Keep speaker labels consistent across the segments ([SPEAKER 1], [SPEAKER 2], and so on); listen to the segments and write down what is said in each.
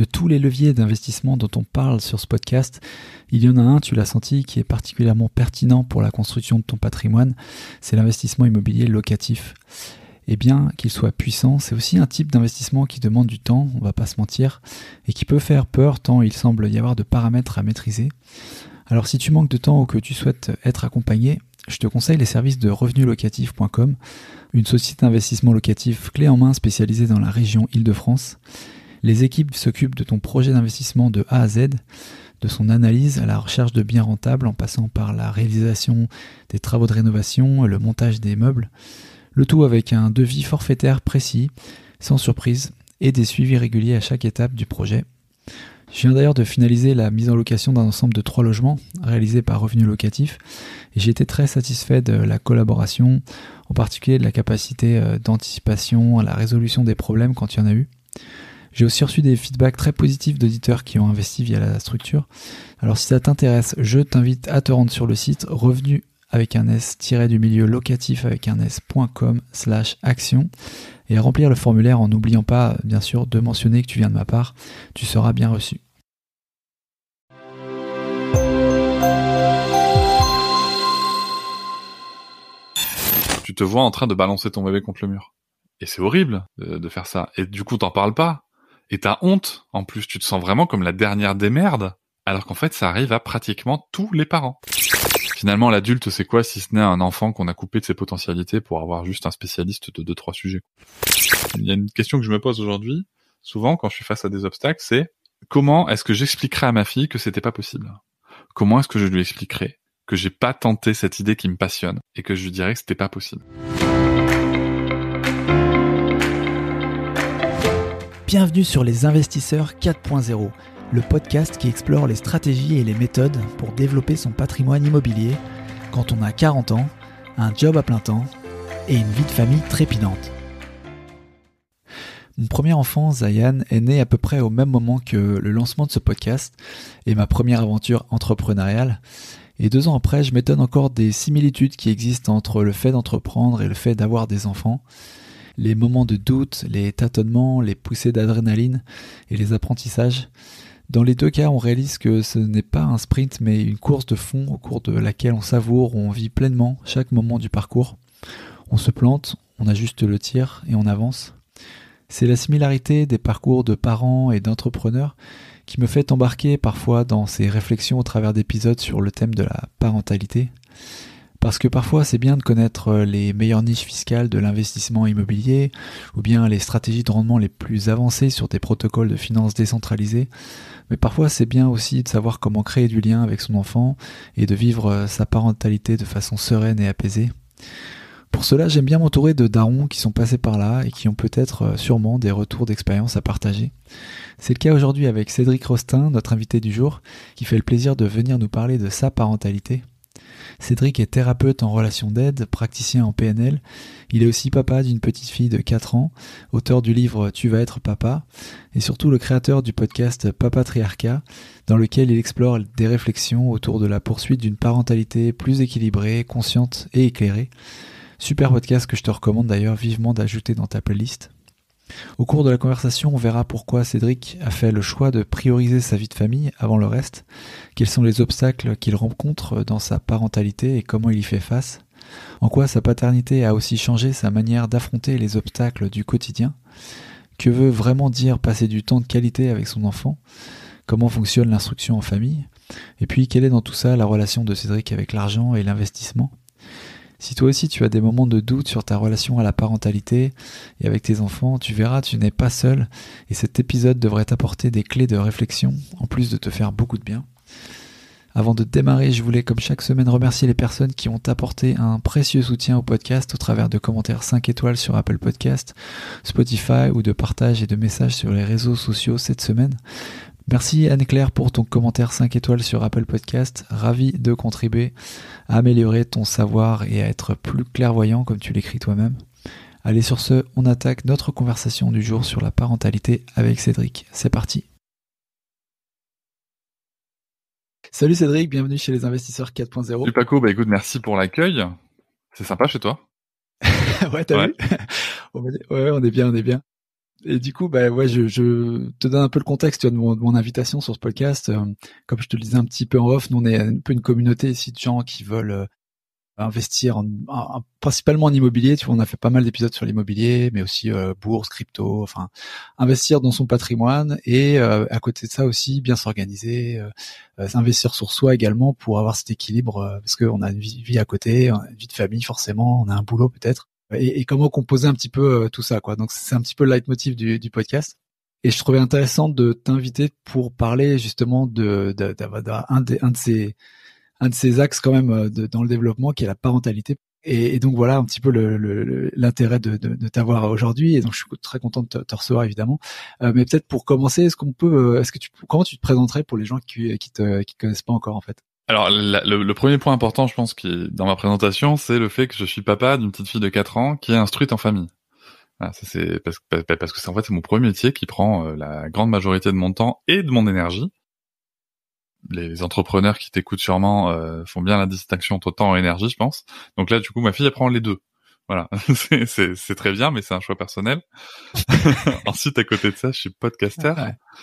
[SPEAKER 1] de tous les leviers d'investissement dont on parle sur ce podcast, il y en a un, tu l'as senti, qui est particulièrement pertinent pour la construction de ton patrimoine, c'est l'investissement immobilier locatif. Et eh bien qu'il soit puissant, c'est aussi un type d'investissement qui demande du temps, on va pas se mentir, et qui peut faire peur tant il semble y avoir de paramètres à maîtriser. Alors si tu manques de temps ou que tu souhaites être accompagné, je te conseille les services de revenulocatif.com, une société d'investissement locatif clé en main spécialisée dans la région Île-de-France. Les équipes s'occupent de ton projet d'investissement de A à Z, de son analyse à la recherche de biens rentables en passant par la réalisation des travaux de rénovation et le montage des meubles, le tout avec un devis forfaitaire précis, sans surprise, et des suivis réguliers à chaque étape du projet. Je viens d'ailleurs de finaliser la mise en location d'un ensemble de trois logements réalisés par Revenu Locatif et j'ai été très satisfait de la collaboration, en particulier de la capacité euh, d'anticipation à la résolution des problèmes quand il y en a eu. J'ai aussi reçu des feedbacks très positifs d'auditeurs qui ont investi via la structure. Alors si ça t'intéresse, je t'invite à te rendre sur le site revenu avec un S tiré du milieu locatif avec un S.com slash action et à remplir le formulaire en n'oubliant pas bien sûr de mentionner que tu viens de ma part, tu seras bien reçu.
[SPEAKER 2] Tu te vois en train de balancer ton bébé contre le mur. Et c'est horrible de, euh, de faire ça. Et du coup, t'en parles pas. Et t'as honte. En plus, tu te sens vraiment comme la dernière des merdes. Alors qu'en fait, ça arrive à pratiquement tous les parents. Finalement, l'adulte, c'est quoi si ce n'est un enfant qu'on a coupé de ses potentialités pour avoir juste un spécialiste de deux, trois sujets? Il y a une question que je me pose aujourd'hui, souvent quand je suis face à des obstacles, c'est comment est-ce que j'expliquerai à ma fille que c'était pas possible? Comment est-ce que je lui expliquerai que j'ai pas tenté cette idée qui me passionne et que je lui dirais que c'était pas possible?
[SPEAKER 1] Bienvenue sur Les Investisseurs 4.0, le podcast qui explore les stratégies et les méthodes pour développer son patrimoine immobilier quand on a 40 ans, un job à plein temps et une vie de famille trépidante. Mon premier enfant, Zayan, est né à peu près au même moment que le lancement de ce podcast et ma première aventure entrepreneuriale. Et deux ans après, je m'étonne encore des similitudes qui existent entre le fait d'entreprendre et le fait d'avoir des enfants les moments de doute, les tâtonnements, les poussées d'adrénaline et les apprentissages. Dans les deux cas, on réalise que ce n'est pas un sprint, mais une course de fond au cours de laquelle on savoure, on vit pleinement chaque moment du parcours. On se plante, on ajuste le tir et on avance. C'est la similarité des parcours de parents et d'entrepreneurs qui me fait embarquer parfois dans ces réflexions au travers d'épisodes sur le thème de la parentalité. Parce que parfois c'est bien de connaître euh, les meilleures niches fiscales de l'investissement immobilier ou bien les stratégies de rendement les plus avancées sur des protocoles de finances décentralisées. mais parfois c'est bien aussi de savoir comment créer du lien avec son enfant et de vivre euh, sa parentalité de façon sereine et apaisée. Pour cela, j'aime bien m'entourer de darons qui sont passés par là et qui ont peut-être euh, sûrement des retours d'expérience à partager. C'est le cas aujourd'hui avec Cédric Rostin, notre invité du jour, qui fait le plaisir de venir nous parler de sa parentalité. Cédric est thérapeute en relation d'aide, praticien en PNL. Il est aussi papa d'une petite fille de 4 ans, auteur du livre Tu vas être papa, et surtout le créateur du podcast Papa Triarca » dans lequel il explore des réflexions autour de la poursuite d'une parentalité plus équilibrée, consciente et éclairée. Super podcast que je te recommande d'ailleurs vivement d'ajouter dans ta playlist. Au cours de la conversation, on verra pourquoi Cédric a fait le choix de prioriser sa vie de famille avant le reste, quels sont les obstacles qu'il rencontre dans sa parentalité et comment il y fait face, en quoi sa paternité a aussi changé sa manière d'affronter les obstacles du quotidien, que veut vraiment dire passer du temps de qualité avec son enfant, comment fonctionne l'instruction en famille, et puis quelle est dans tout ça la relation de Cédric avec l'argent et l'investissement. Si toi aussi tu as des moments de doute sur ta relation à la parentalité et avec tes enfants, tu verras, tu n'es pas seul et cet épisode devrait t'apporter des clés de réflexion en plus de te faire beaucoup de bien. Avant de démarrer, je voulais comme chaque semaine remercier les personnes qui ont apporté un précieux soutien au podcast au travers de commentaires 5 étoiles sur Apple Podcast, Spotify ou de partages et de messages sur les réseaux sociaux cette semaine. Merci Anne-Claire pour ton commentaire 5 étoiles sur Apple Podcast. Ravi de contribuer à améliorer ton savoir et à être plus clairvoyant comme tu l'écris toi-même. Allez sur ce, on attaque notre conversation du jour sur la parentalité avec Cédric. C'est parti. Salut Cédric, bienvenue chez les investisseurs 4.0.
[SPEAKER 2] Salut Paco, bah écoute, merci pour l'accueil. C'est sympa chez toi.
[SPEAKER 1] ouais, t'as vu ouais, on est bien, on est bien et du coup, bah ouais, je, te donne un peu le contexte de mon, invitation sur ce podcast. Euh, comme je te le disais un petit peu en off, nous on est un peu une communauté ici de gens qui veulent euh, investir en, principalement en immobilier. Tu vois, on a fait pas mal d'épisodes sur l'immobilier, mais aussi euh, bourse, crypto, enfin investir dans son patrimoine et à côté de ça aussi bien s'organiser, s'investir sur soi également pour avoir cet équilibre parce qu'on a une vie, à côté, une vie de famille forcément, on a un boulot peut-être et, et, comment composer un petit peu euh, tout ça, quoi. Donc c'est un petit peu le leitmotiv du, du podcast. Et je trouvais intéressant de t'inviter pour parler justement de, de, bah, ces un de ces axes quand même euh, de, dans le développement qui est la parentalité. Et, et donc voilà un petit peu l'intérêt le, de, de, t'avoir aujourd'hui. Et donc je suis très content de te, recevoir évidemment. Euh, mais peut-être pour commencer, est-ce qu'on peut, est-ce que tu, comment tu te présenterais pour les gens qui qui te qui te connaissent pas encore en fait
[SPEAKER 2] alors, le, premier point important, je pense, qui dans ma présentation, c'est le fait que je suis papa d'une petite fille de 4 ans qui est instruite en famille. ça, c'est parce, parce que c'est en fait c'est mon premier métier qui prend euh, la grande majorité de mon temps et de mon énergie. Les entrepreneurs qui t'écoutent sûrement euh, font bien la distinction entre temps et énergie, je pense. Donc là, du coup, ma fille elle prend les deux. Voilà, c'est très bien, mais c'est un choix personnel. Ensuite, à côté de ça, je suis podcaster.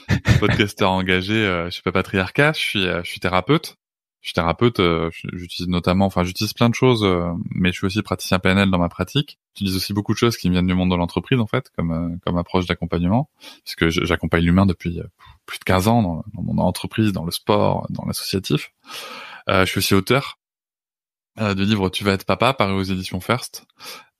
[SPEAKER 2] ouais. engagé euh, pas Patriarcat, je suis, euh, je suis thérapeute je suis thérapeute, euh, j'utilise notamment, enfin j'utilise plein de choses, euh, mais je suis aussi praticien PNL dans ma pratique. J'utilise aussi beaucoup de choses qui viennent du monde de l'entreprise en fait, comme euh, comme approche d'accompagnement, puisque j'accompagne l'humain depuis plus de 15 ans dans, mon entreprise, dans le sport, dans l'associatif. je suis aussi auteur du livre Tu vas être papa, paru aux éditions First.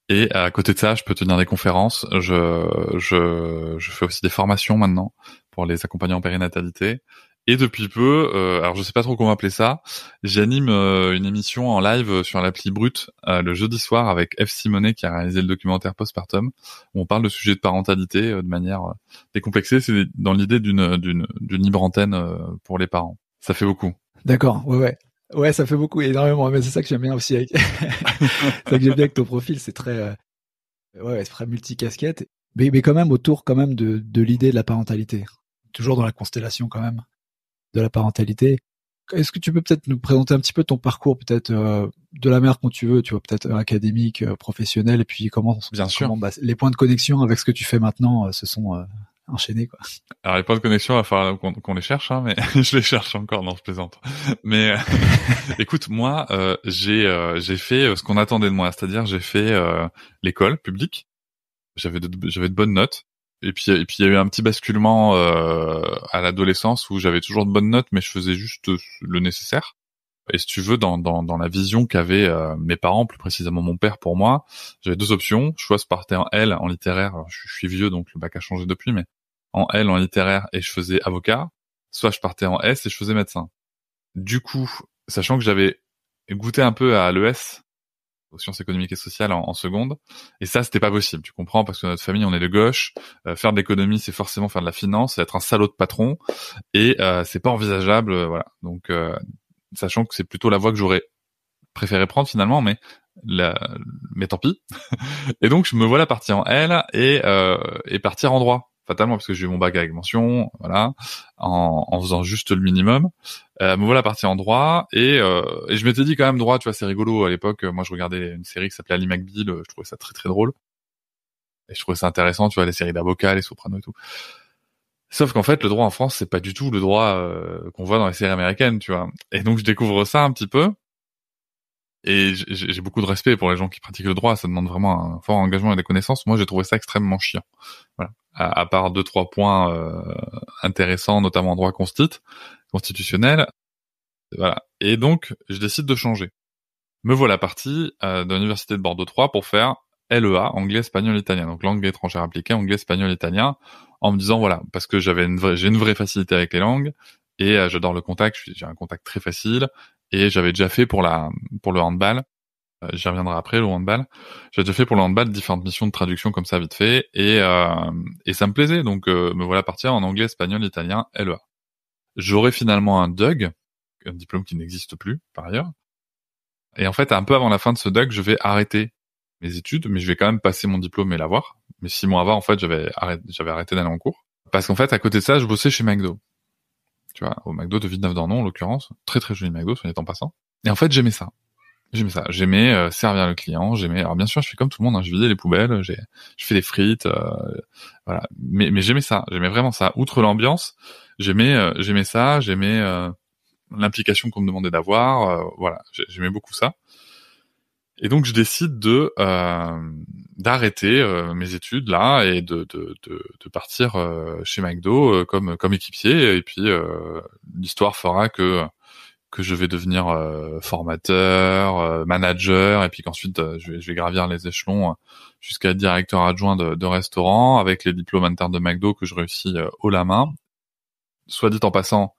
[SPEAKER 2] Et à côté de ça, je peux tenir des conférences. Je, je, je fais aussi des formations maintenant pour les accompagnants en périnatalité. Et depuis peu, euh, alors je sais pas trop comment appeler ça, j'anime euh, une émission en live euh, sur l'appli Brut le jeudi soir avec F Simonet qui a réalisé le documentaire Postpartum. Où on parle de sujets de parentalité de manière décomplexée. C'est dans l'idée d'une d'une d'une libre antenne pour les parents. Ça fait beaucoup.
[SPEAKER 1] D'accord. Ouais ouais. Ouais, ça fait beaucoup, énormément. Mais c'est ça que j'aime bien aussi avec, ça que j'aime bien avec ton profil, c'est très, ouais, c'est très multicasquette. Mais, mais quand même autour quand même de, de l'idée de la parentalité. Toujours dans la constellation quand même de la parentalité. Est-ce que tu peux peut-être nous présenter un petit peu ton parcours, peut-être euh, de la mère quand tu veux, tu vois, peut-être académique, euh, professionnel, et puis comment, Bien sûr. Bah, les points de connexion avec ce que tu fais maintenant euh, se sont enchaînés quoi.
[SPEAKER 2] Alors les points de connexion, il va falloir qu'on les cherche, hein, mais je les cherche encore, non, je plaisante. Mais écoute, moi, j'ai j'ai fait ce qu'on attendait de moi, c'est-à-dire j'ai fait l'école publique, j'avais j'avais de bonnes notes, et puis puis il y a eu un petit basculement euh, à l'adolescence où j'avais toujours de bonnes notes mais je faisais juste le nécessaire et si tu veux dans dans, dans la vision qu'avaient euh, mes parents plus précisément mon père pour moi j'avais deux options soit je partais en L en littéraire je, je, suis vieux donc le bac a changé depuis mais en L en littéraire et je faisais avocat soit je partais en S et je faisais médecin du coup sachant que j'avais goûté un peu à l'ES aux sciences économiques et sociales en, seconde. Et ça, c'était pas possible. Tu comprends parce que notre famille, on est de gauche. Euh, faire de l'économie, c'est forcément faire de la finance, être un salaud de patron, et euh, c'est pas envisageable. Euh, voilà. Donc, sachant que c'est plutôt la voie que j'aurais préféré prendre finalement, mais mais tant pis. et donc, je me vois partir en L et et partir en droit fatalement parce que j'ai eu mon bac avec mention, voilà, en, faisant juste le minimum. Euh, voilà parti en droit euh, et, je m'étais dit quand même droit, tu vois, c'est rigolo à l'époque. Moi, je regardais une série qui s'appelait Ali McBeal, je trouvais ça très très drôle et je trouvais ça intéressant, tu vois, les séries d'avocats, les sopranos et tout. Sauf qu'en fait, le droit en France, c'est pas du tout le droit euh, qu'on voit dans les séries américaines, tu vois. Et donc, je découvre ça un petit peu. Et j'ai beaucoup de respect pour les gens qui pratiquent le droit. Ça demande vraiment un fort engagement et des connaissances. Moi, j'ai trouvé ça extrêmement chiant. Voilà. À, part deux trois points euh, intéressants, notamment en droit constitutionnel. Voilà. Et donc, je décide de changer. Me voilà parti euh, de l'université de Bordeaux 3 pour faire LEA, anglais, espagnol, italien. Donc langue étrangère appliquée, anglais, espagnol, italien, en me disant voilà, parce que j'avais une vraie, j'ai une vraie facilité avec les langues et euh, j'adore le contact. J'ai un contact très facile et j'avais déjà fait pour la pour le handball. Euh, J'y reviendrai après le handball. J'avais déjà fait pour le handball différentes missions de traduction comme ça vite fait et euh, ça me plaisait donc euh, me voilà partir en anglais, espagnol, italien, LEA. J'aurai finalement un DUG, un diplôme qui n'existe plus par ailleurs. Et en fait, un peu avant la fin de ce DUG, je vais arrêter mes études, mais je vais quand même passer mon diplôme et l'avoir. Mais six mois avant, en fait, j'avais arrêté, j'avais arrêté d'aller en cours. Parce qu'en fait, à côté de ça, je bossais chez McDo tu vois, au McDo de Villeneuve-d'Ornon, en l'occurrence. Très, très joli McDo, soit dit en passant. Et en fait, j'aimais ça. J'aimais ça. J'aimais euh, servir le client. J'aimais. Alors bien sûr, je fais comme tout le monde. Hein, je vidais les poubelles. J'ai, je fais des frites. Euh, voilà. Mais, mais j'aimais ça. J'aimais vraiment ça. Outre l'ambiance, j'aimais, euh, j'aimais ça. J'aimais l'implication qu'on me demandait d'avoir. voilà. J'aimais beaucoup ça. Et donc je décide de euh, d'arrêter euh, mes études là et de de, de, de partir euh, chez McDo comme comme équipier. Et puis l'histoire fera que que je vais devenir formateur, manager, et puis qu'ensuite je, vais, je, vais, gravir les échelons jusqu'à directeur adjoint de, de, restaurant avec les diplômes internes de McDo que je réussis haut la main. Soit dit en passant,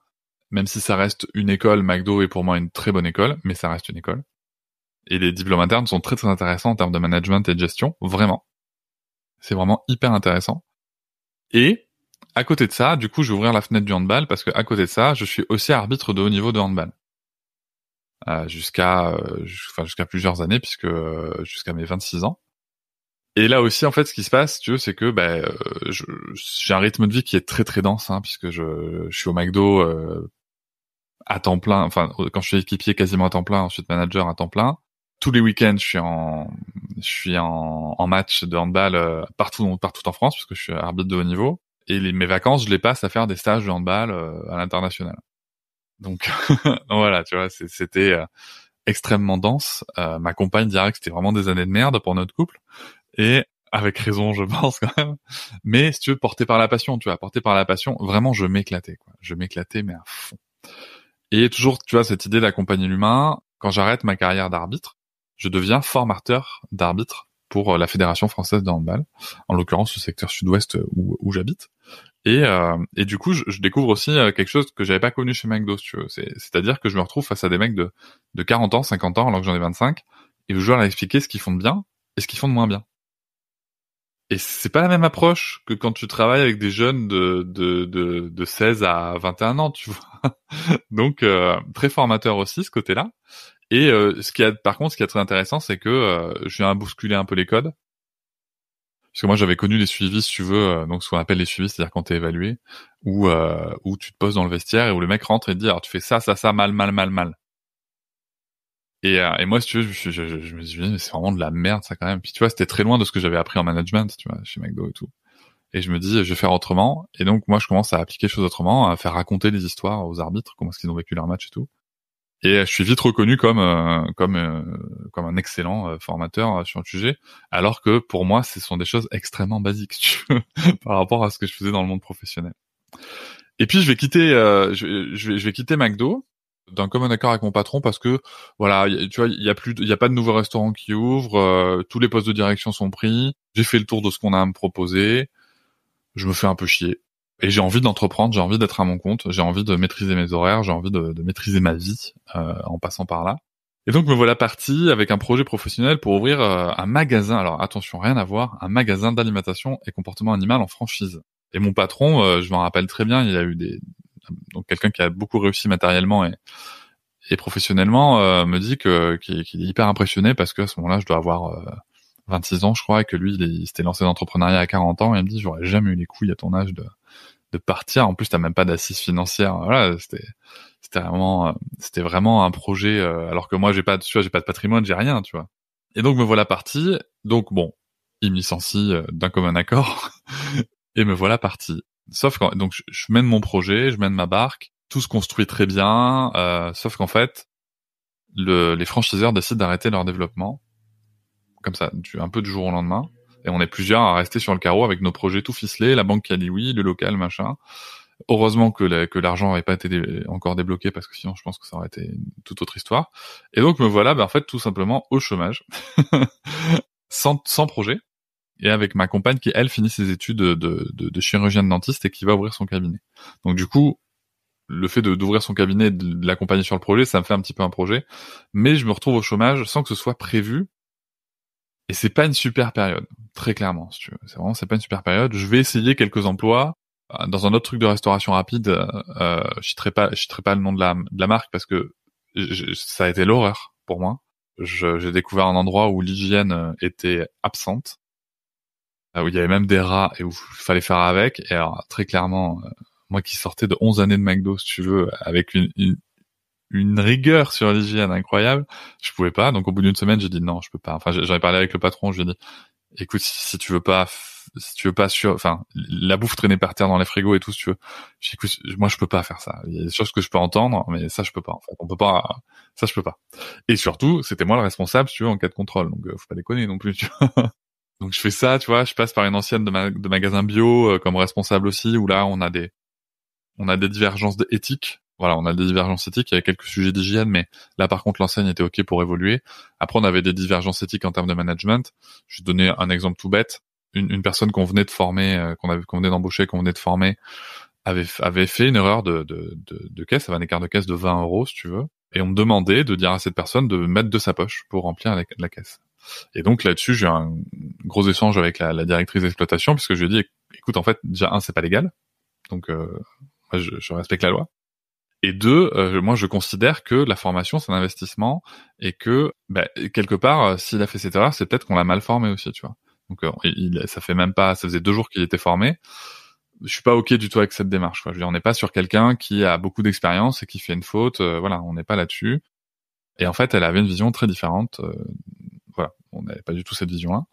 [SPEAKER 2] même si ça reste une école, McDo est pour moi une très bonne école, mais ça reste une école. Et les diplômes internes sont très très intéressants en termes de management et de gestion, vraiment. C'est vraiment hyper intéressant. Et à côté de ça, du coup, je vais ouvrir la fenêtre du handball parce que à côté de ça, je suis aussi arbitre de haut niveau de handball. Euh, jusqu'à euh, jusqu'à plusieurs années puisque euh, jusqu'à mes 26 ans. Et là aussi, en fait, ce qui se passe, tu veux, c'est que bah, j'ai un rythme de vie qui est très très dense, hein, puisque je, je, suis au McDo à temps plein. Enfin, quand je suis équipier quasiment à temps plein, ensuite manager à temps plein tous les week-ends, je suis en, je suis en, en match de handball euh, partout, partout en France, parce que je suis arbitre de haut niveau. Et les, mes vacances, je les passe à faire des stages de handball euh, à l'international. Donc voilà, tu vois, c'était euh, extrêmement dense. ma compagne dirait que c'était vraiment des années de merde pour notre couple. Et avec raison, je pense quand même. Mais si tu veux, porté par la passion, tu vois, porté par la passion, vraiment, je m'éclatais, quoi. Je m'éclatais, mais à fond. Et toujours, tu vois, cette idée d'accompagner l'humain. Quand j'arrête ma carrière d'arbitre, je deviens formateur d'arbitre pour euh, la Fédération française de handball, en l'occurrence le secteur sud-ouest euh, où, j'habite. Euh, et, du coup, je, découvre aussi quelque chose que j'avais pas connu chez McDo, tu vois. C'est-à-dire que je me retrouve face à des mecs de, 40 ans, 50 ans, alors que j'en ai 25, et je dois leur expliquer ce qu'ils font de bien et ce qu'ils font de moins bien. Et c'est pas la même approche que quand tu travailles avec des jeunes de, de, 16 à 21 ans, tu vois. Donc, très formateur aussi, ce côté-là. Et euh, ce qui a, par contre, ce qui est très intéressant, c'est que euh, je viens à bousculer un peu les codes. Parce que moi, j'avais connu les suivis, si tu veux, euh, donc ce qu'on appelle les suivis, c'est-à-dire quand t'es évalué, où, où tu te poses dans le vestiaire et où le mec rentre et dit, alors tu fais ça, ça, ça, mal, mal, mal, mal. Et, et moi, si tu veux, je, me suis dit, mais c'est vraiment de la merde, ça, quand même. Puis tu vois, c'était très loin de ce que j'avais appris en management, tu vois, chez McDo et tout. Et je me dis, je vais faire autrement. Et donc, moi, je commence à appliquer les choses autrement, à faire raconter des histoires aux arbitres, comment est-ce qu'ils ont vécu leur match et tout. Et euh, je suis vite reconnu comme euh, comme euh, comme un excellent formateur sur le sujet, alors que pour moi, ce sont des choses extrêmement basiques par rapport à ce que je faisais dans le monde professionnel. Et puis je vais quitter je, je, vais, je vais quitter McDo d'un commun accord avec mon patron parce que voilà tu vois il y a plus il y a pas de nouveaux restaurants qui ouvrent tous les postes de direction sont pris j'ai fait le tour de ce qu'on a à me proposer je me fais un peu chier et j'ai envie d'entreprendre, j'ai envie d'être à mon compte, j'ai envie de maîtriser mes horaires, j'ai envie de, de, maîtriser ma vie euh, en passant par là. Et donc me voilà parti avec un projet professionnel pour ouvrir euh, un magasin. Alors attention, rien à voir, un magasin d'alimentation et comportement animal en franchise. Et mon patron, euh, je m'en rappelle très bien, il a eu des donc quelqu'un qui a beaucoup réussi matériellement et, et professionnellement me dit que qu'il est hyper impressionné parce que à ce moment-là, je dois avoir 26 ans, je crois, et que lui, il, s'était lancé dans l'entrepreneuriat à 40 ans, et il me dit, j'aurais jamais eu les couilles à ton âge de, de partir. En plus, t'as même pas d'assises financière Voilà, c'était c'était vraiment euh, c'était vraiment un projet. Euh, alors que moi, j'ai pas, tu j'ai pas de patrimoine, j'ai rien, tu vois. Et donc me voilà parti. Donc bon, il me licencie euh, d'un commun accord et me voilà parti. Sauf quand donc je, mène mon projet, je mène ma barque, tout se construit très bien. sauf qu'en fait, les franchiseurs décident d'arrêter leur développement comme ça, un peu du jour au lendemain. Et on est plusieurs à rester sur le carreau avec nos projets tout ficelés, la banque qui a dit oui, le local, machin. Heureusement que, que l'argent n'avait pas été encore débloqué parce que sinon je pense que ça aurait été une toute autre histoire. Et donc me voilà ben, en fait tout simplement au chômage, sans, projet, et avec ma compagne qui elle finit ses études de, chirurgien de, dentiste et qui va ouvrir son cabinet. Donc du coup le fait de, d'ouvrir son cabinet et de l'accompagner sur le projet, ça me fait un petit peu un projet. Mais je me retrouve au chômage sans que ce soit prévu. Et c'est pas une super période très clairement. Si c'est vraiment c'est pas une super période. Je vais essayer quelques emplois euh, dans un autre truc de restauration rapide. Euh, euh, je citerai pas, je citerai pas le nom de la, de la marque parce que ça a été l'horreur pour moi. j'ai découvert un endroit où l'hygiène euh, était absente, où il y avait même des rats et où il fallait faire avec. Et alors très clairement, moi qui sortais de 11 années de McDo, si tu veux, avec une, une une rigueur sur l'hygiène incroyable. Je pouvais pas. Donc au bout d'une semaine, j'ai dit non, je peux pas. Enfin, j'en ai parlé avec le patron. Je lui ai dit écoute, si, tu veux pas, si tu veux pas sur, enfin, la bouffe traînée par terre dans les frigos et tout, tu veux, je dis, écoute, moi je peux pas faire ça. Il y a des choses que je peux entendre, mais ça je peux pas. En fait, on peut pas, ça je peux pas. Et surtout, c'était moi le responsable, si tu veux, en cas de contrôle. Donc, euh, faut pas déconner non plus. Tu vois donc je fais ça, tu vois, je passe par une ancienne de, ma, de magasin bio euh, comme responsable aussi, où là on a des, on a des divergences d'éthique voilà, on a des divergences éthiques, il y a quelques sujets d'hygiène, mais là par contre l'enseigne était ok pour évoluer. Après on avait des divergences éthiques en termes de management. Je vais donner un exemple tout bête. Une, personne qu'on venait de former, euh, qu'on avait, qu'on venait d'embaucher, qu'on venait de former, avait, avait fait une erreur de, de, de, de caisse, avait un écart de caisse de 20 euros si tu veux, et on me demandait de dire à cette personne de mettre de sa poche pour remplir la, la caisse. Et donc là-dessus, j'ai eu un gros échange avec la, la directrice d'exploitation, puisque je lui ai dit, écoute, en fait, déjà, un, c'est pas légal, donc euh, moi, je respecte la loi. Et deux, euh, moi je considère que la formation c'est un investissement et que bah, quelque part euh, s'il a fait cette erreur, c'est peut-être qu'on l'a mal formé aussi, tu vois. Donc euh, ça fait même pas, ça faisait deux jours qu'il était formé. Je suis pas ok du tout avec cette démarche. Quoi. Je veux dire, on n'est pas sur quelqu'un qui a beaucoup d'expérience et qui fait une faute. voilà, on n'est pas là-dessus. Et en fait, elle avait une vision très différente. voilà, on n'avait pas du tout cette vision-là.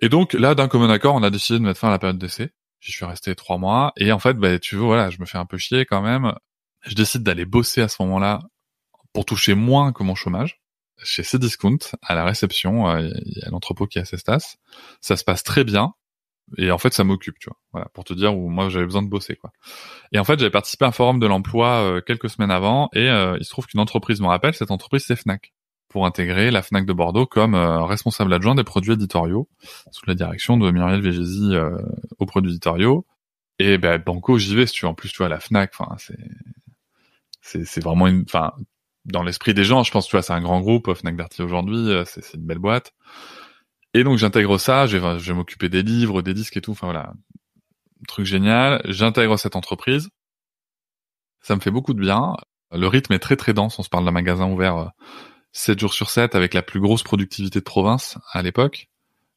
[SPEAKER 2] Et donc là, d'un commun accord, on a décidé de mettre fin à la période d'essai. J'y suis resté trois mois et en fait, bah, tu vois, voilà, je me fais un peu chier quand même je décide d'aller bosser à ce moment-là pour toucher moins que mon chômage chez Cdiscount à la réception, euh, à l'entrepôt qui est à Cestas. Ça se passe très bien. Et en fait, ça m'occupe, tu vois. pour te dire où moi j'avais besoin de bosser, quoi. Et en fait, j'avais participé à un forum de l'emploi euh, quelques semaines avant, et euh, il se trouve qu'une entreprise me rappelle. Cette entreprise, c'est Fnac, pour intégrer la Fnac de Bordeaux comme responsable adjoint des produits éditoriaux sous la direction de Muriel Végési aux produits éditoriaux. Et ben Banco, j'y vais, si tu veux. En plus, tu vois, la Fnac, enfin, c'est c'est vraiment une, enfin, dans l'esprit des gens, je pense, tu vois, c'est un grand groupe, Fnac Darty aujourd'hui, euh, c'est une belle boîte. Et donc j'intègre ça, je vais, je vais m'occuper des livres, des disques et tout, enfin voilà, truc génial. J'intègre cette entreprise, ça me fait beaucoup de bien. Le rythme est très très dense, on se parle d'un magasin ouvert 7 euh, jours sur 7 avec la plus grosse productivité de province à l'époque,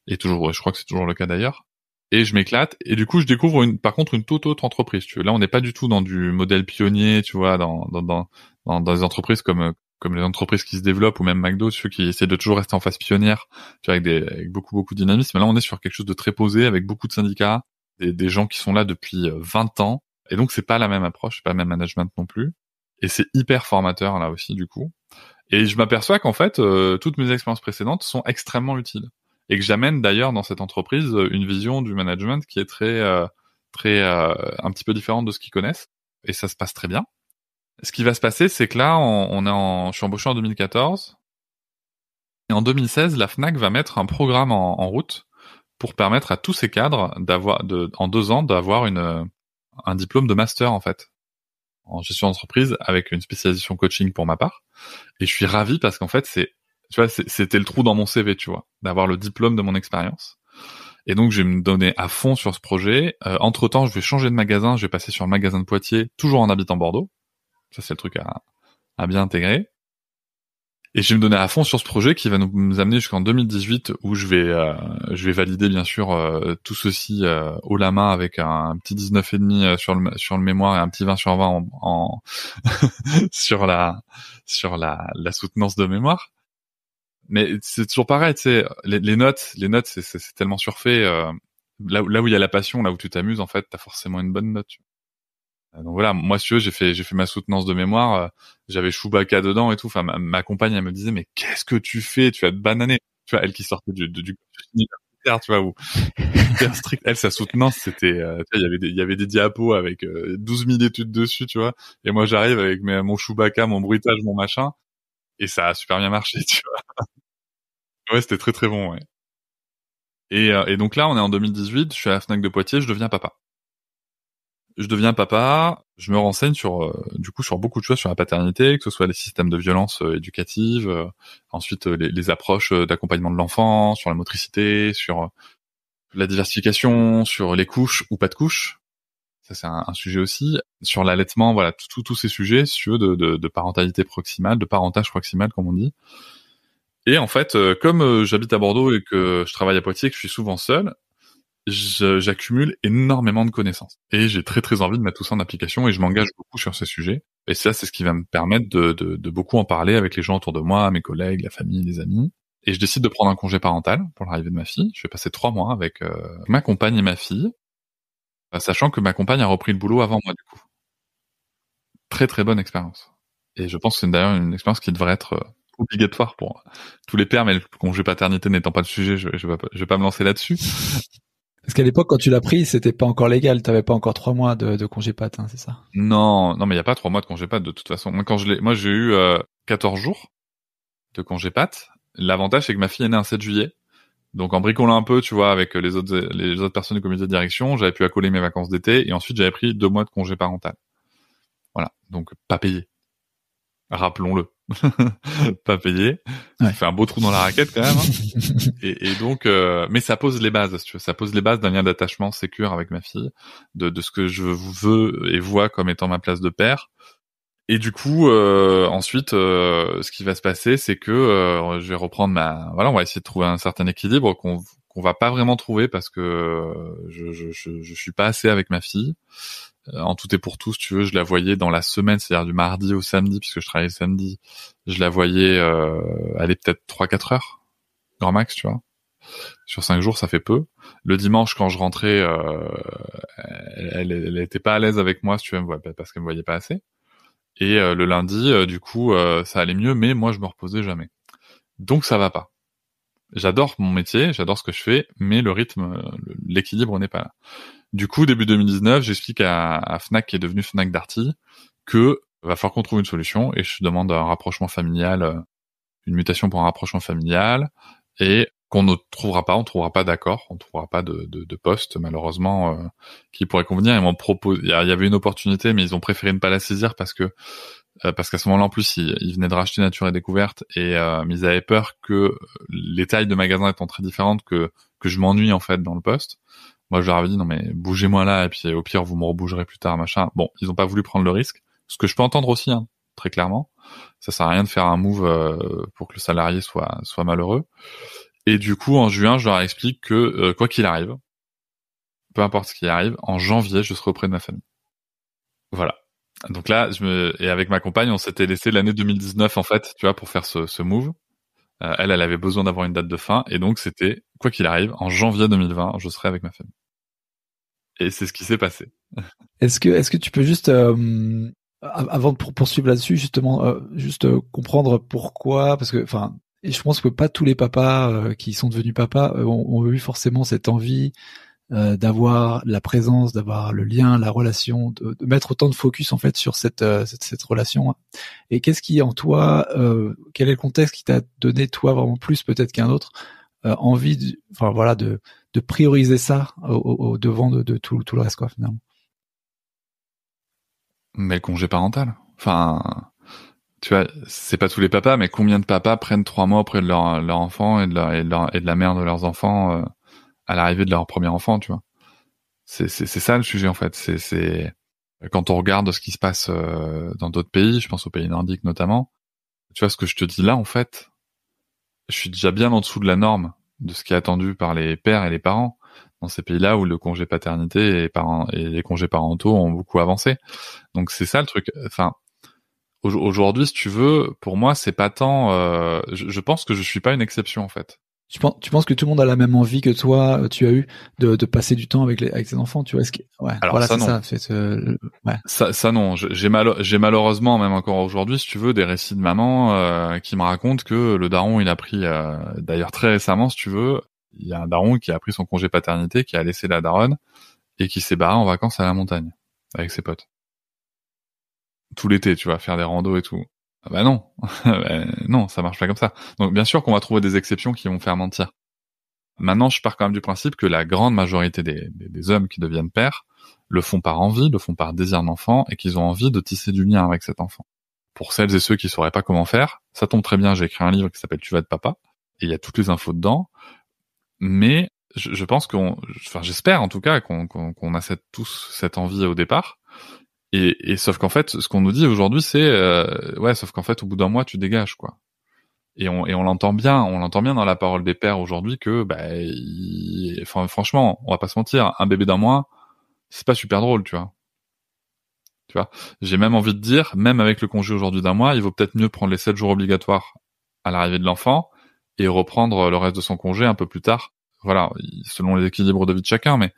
[SPEAKER 2] et toujours, je crois que c'est toujours le cas d'ailleurs et je m'éclate et du coup je découvre une par contre une toute autre entreprise tu vois là on n'est pas du tout dans du modèle pionnier tu vois dans dans dans dans, des entreprises comme comme les entreprises qui se développent ou même McDo ceux qui essaient de toujours rester en phase pionnière tu vois avec des avec beaucoup beaucoup de dynamisme là on est sur quelque chose de très posé avec beaucoup de syndicats des, des gens qui sont là depuis 20 euh, ans et donc c'est pas la même approche c'est pas le même management non plus et c'est hyper formateur là aussi du coup et je m'aperçois qu'en fait euh, toutes mes expériences précédentes sont extrêmement utiles et que j'amène d'ailleurs dans cette entreprise euh, une vision du management qui est très euh, très euh, un petit peu différente de ce qu'ils connaissent et ça se passe très bien. Ce qui va se passer, c'est que là, on, est en, je suis embauché en 2014 et en 2016, la Fnac va mettre un programme en, route pour permettre à tous ces cadres d'avoir, de, en deux ans, d'avoir une un diplôme de master en fait en gestion d'entreprise avec une spécialisation coaching pour ma part. Et je suis ravi parce qu'en fait, c'est tu vois, c'était le trou dans mon CV, tu vois, d'avoir le diplôme de mon expérience. Et donc, je vais me donner à fond sur ce projet. Euh, entre temps, je vais changer de magasin. Je vais passer sur le magasin de Poitiers, toujours en habitant Bordeaux. Ça, c'est le truc à, à bien intégrer. Et je vais me donner à fond sur ce projet qui va nous, amener jusqu'en 2018 où je vais euh, je vais valider bien sûr euh, tout ceci euh, au main avec un, petit 19,5 et demi sur le sur le mémoire et un petit 20 sur 20 en sur la sur la, la soutenance de mémoire mais c'est toujours pareil, tu les, notes, les notes, c'est tellement surfait. Euh, là, où, il y a la passion, là où tu t'amuses, en fait, tu as forcément une bonne note. Euh, donc voilà, moi, si j'ai fait, j'ai fait ma soutenance de mémoire, euh, j'avais Chewbacca dedans et tout. Enfin, ma, compagne, elle me disait, mais qu'est-ce que tu fais Tu as de bananer. Tu vois, elle qui sortait du, du, universitaire, tu vois, où Elle, sa soutenance, c'était, il y avait des, il y avait des diapos avec euh, 12 000 études dessus, tu vois. Et moi, j'arrive avec mes, mon Chewbacca, mon bruitage, mon machin, et ça a super bien marché, tu vois. Ouais, c'était très très bon, ouais. Et, euh, donc là, on est en 2018, je suis à la Fnac de Poitiers, je deviens papa. Je deviens papa, je me renseigne sur, euh, du coup, sur beaucoup de choses sur la paternité, que ce soit les systèmes de violence euh, éducative, ensuite les, approches d'accompagnement de l'enfant, sur la motricité, sur la diversification, sur les couches ou pas de couches. Ça, c'est un, sujet aussi. Sur l'allaitement, voilà, tous ces sujets, ceux de parentalité proximale, de parentage proximal, comme on dit. Et en fait, euh, comme euh, j'habite à Bordeaux et que je travaille à Poitiers, que je suis souvent seul, j'accumule énormément de connaissances. Et j'ai très très envie de mettre tout ça en application et je m'engage beaucoup sur ces sujets. Et ça, c'est ce qui va me permettre de, beaucoup en parler avec les gens autour de moi, mes collègues, la famille, les amis. Et je décide de prendre un congé parental pour l'arrivée de ma fille. Je vais passer trois mois avec euh, ma compagne et ma fille, sachant que ma compagne a repris le boulot avant moi du coup. Très très bonne expérience. Et je pense que c'est d'ailleurs une expérience qui devrait être obligatoire pour tous les pères, mais le congé paternité n'étant pas le sujet, je, vais, pas, me lancer là-dessus.
[SPEAKER 1] Parce qu'à l'époque, quand tu l'as pris, c'était pas encore légal. Tu T'avais pas encore trois mois de, congé pat, hein, c'est ça
[SPEAKER 2] Non, non, mais il y a pas trois mois de congé pat de toute façon. Moi, quand je l'ai, moi, j'ai eu 14 euh, jours de congé pat. L'avantage, c'est que ma fille est née un 7 juillet. Donc, en bricolant un peu, tu vois, avec les autres les autres personnes du comité de direction, j'avais pu accoler mes vacances d'été et ensuite j'avais pris deux mois de congé parental. Voilà, donc pas payé. Rappelons-le. pas payé. Ça fait un beau trou dans la raquette quand même. Hein. et, donc, euh, mais ça pose les bases, tu Ça pose les bases d'un lien d'attachement sécure avec ma fille, de, de ce que je veux et vois comme étant ma place de père. Et du coup, euh, ensuite, euh, ce qui va se passer, c'est que euh, je vais reprendre ma. Voilà, on va essayer de trouver un certain équilibre qu'on qu'on va pas vraiment trouver parce que je, je, je, je suis pas assez avec ma fille. Euh, en tout et pour tous, tu veux, je la voyais dans la semaine, c'est-à-dire du mardi au samedi, puisque je travaillais samedi, je la voyais euh, aller peut-être 3-4 heures, grand max, tu vois. Sur 5 jours, ça fait peu. Le dimanche, quand je rentrais, euh, elle, elle, était pas à l'aise avec moi, si tu veux, bah, parce qu'elle me voyait pas assez. Et euh, le lundi, du coup, ça allait mieux, mais moi, je me reposais jamais. Donc, ça va pas. J'adore mon métier, j'adore ce que je fais, mais le rythme, l'équilibre n'est pas là. Du coup, début 2019, j'explique à, Fnac, qui est devenu Fnac Darty, que euh, va falloir qu'on trouve une solution et je demande un rapprochement familial, euh, une mutation pour un rapprochement familial et qu'on ne trouvera pas, on ne trouvera pas d'accord, on ne trouvera pas de, poste malheureusement euh, qui pourrait convenir. Ils m'ont proposé, il y avait une opportunité, mais ils ont préféré ne pas la saisir parce que parce qu'à ce moment-là en plus ils, venaient de racheter Nature et Découverte et ils avaient peur que les tailles de magasins étant très différentes que que je m'ennuie en fait dans le poste. Moi, je leur avais dit, non, mais bougez-moi là, et puis au pire, vous me rebougerez plus tard, machin. Bon, ils n'ont pas voulu prendre le risque. Ce que je peux entendre aussi, hein, très clairement. Ça sert à rien de faire un move euh, pour que le salarié soit, soit malheureux. Et du coup, en juin, je leur explique que, euh, quoi qu'il arrive, peu importe ce qui arrive, en janvier, je serai auprès de ma famille. Voilà. Donc là, je me... et avec ma compagne, on s'était laissé l'année 2019, en fait, tu vois, pour faire ce, move. Euh, elle, elle avait besoin d'avoir une date de fin. Et donc, c'était, quoi qu'il arrive, en janvier 2020, je serai avec ma famille. Et c'est ce qui s'est passé.
[SPEAKER 1] Est-ce que, est-ce que tu peux juste, euh, avant de poursuivre là-dessus, justement, euh, juste euh, comprendre pourquoi, parce que, enfin, je pense que pas tous les papas qui sont devenus papas ont, eu forcément cette envie d'avoir la présence, d'avoir le lien, la relation, de, mettre autant de focus en fait sur cette cette, cette relation. Et qu'est-ce qui en toi, quel est le contexte qui t'a donné toi vraiment plus peut-être qu'un autre euh, envie, de, enfin voilà, de, de prioriser ça au, devant de, tout, tout, le reste, quoi, finalement.
[SPEAKER 2] Mais congé parental, enfin, tu vois, c'est pas tous les papas, mais combien de papas prennent trois mois auprès de leur, leur enfant et de, et, de la mère de leurs enfants euh, à l'arrivée de leur premier enfant, tu vois C'est ça le sujet en fait. C'est quand on regarde ce qui se passe euh, dans d'autres pays, je pense aux pays nordiques notamment. Tu vois ce que je te dis là en fait, je suis déjà bien en dessous de la norme de ce qui est attendu par les pères et les parents dans ces pays-là où le congé paternité et, les congés parentaux ont beaucoup avancé. Donc c'est ça le truc. Enfin, aujourd'hui, si tu veux, pour moi, c'est pas tant. Euh, je, je, pense que je suis pas une exception en fait.
[SPEAKER 1] Tu penses, que tout le monde a la même envie que toi, euh, tu as eu de, passer du temps avec, les, enfants, tu vois ce ouais, Alors voilà, ça, non. Ça,
[SPEAKER 2] ça, ça, non. J'ai mal, j'ai malheureusement même encore aujourd'hui, si tu veux, des récits de maman euh, qui me racontent que le daron, il a pris, euh, d'ailleurs très récemment, si tu veux, il y a un daron qui a pris son congé paternité, qui a laissé la daronne et qui s'est barré en vacances à la montagne avec ses potes tout l'été, tu vois, faire des randos et tout. Ben non, bah, non, ça marche pas comme ça. Donc bien sûr qu'on va trouver des exceptions qui vont faire mentir. Maintenant, je pars quand même du principe que la grande majorité des, hommes qui deviennent pères le font par envie, le font par désir d'enfant et qu'ils ont envie de tisser du lien avec cet enfant. Pour celles et ceux qui sauraient pas comment faire, ça tombe très bien, j'ai écrit un livre qui s'appelle Tu vas de papa et il y a toutes les infos dedans. Mais je, pense qu'on, enfin j'espère en tout cas qu'on a tous cette envie au départ et, sauf qu'en fait, ce qu'on nous dit aujourd'hui, c'est euh, ouais, sauf qu'en fait, au bout d'un mois, tu dégages quoi. Et on, et on l'entend bien, on l'entend bien dans la parole des pères aujourd'hui que, bah, enfin, franchement, on va pas se mentir, un bébé d'un mois, c'est pas super drôle, tu vois. Tu vois, j'ai même envie de dire, même avec le congé aujourd'hui d'un mois, il vaut peut-être mieux prendre les sept jours obligatoires à l'arrivée de l'enfant et reprendre le reste de son congé un peu plus tard. Voilà, selon les équilibres de vie de chacun, mais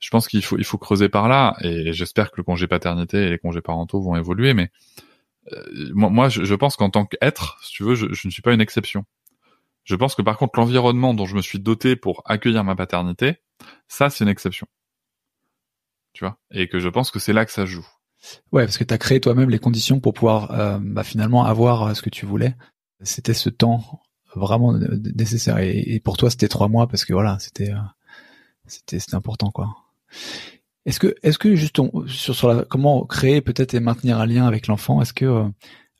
[SPEAKER 2] je pense qu'il faut, il faut creuser par là, et j'espère que le congé paternité et les congés parentaux vont évoluer, mais euh, moi, moi, je, pense qu'en tant qu'être, si tu veux, je, ne suis pas une exception. Je pense que par contre, l'environnement dont je me suis doté pour accueillir ma paternité, ça, c'est une exception. Tu vois Et que je pense que c'est là que ça joue.
[SPEAKER 1] Ouais, parce que tu as créé toi-même les conditions pour pouvoir euh, bah, finalement avoir euh, ce que tu voulais. C'était ce temps vraiment nécessaire. Et, pour toi, c'était trois mois parce que voilà, c'était c'était important quoi. Est-ce que, est-ce que juste sur, sur la, comment créer peut-être et maintenir un lien avec l'enfant, est-ce que euh,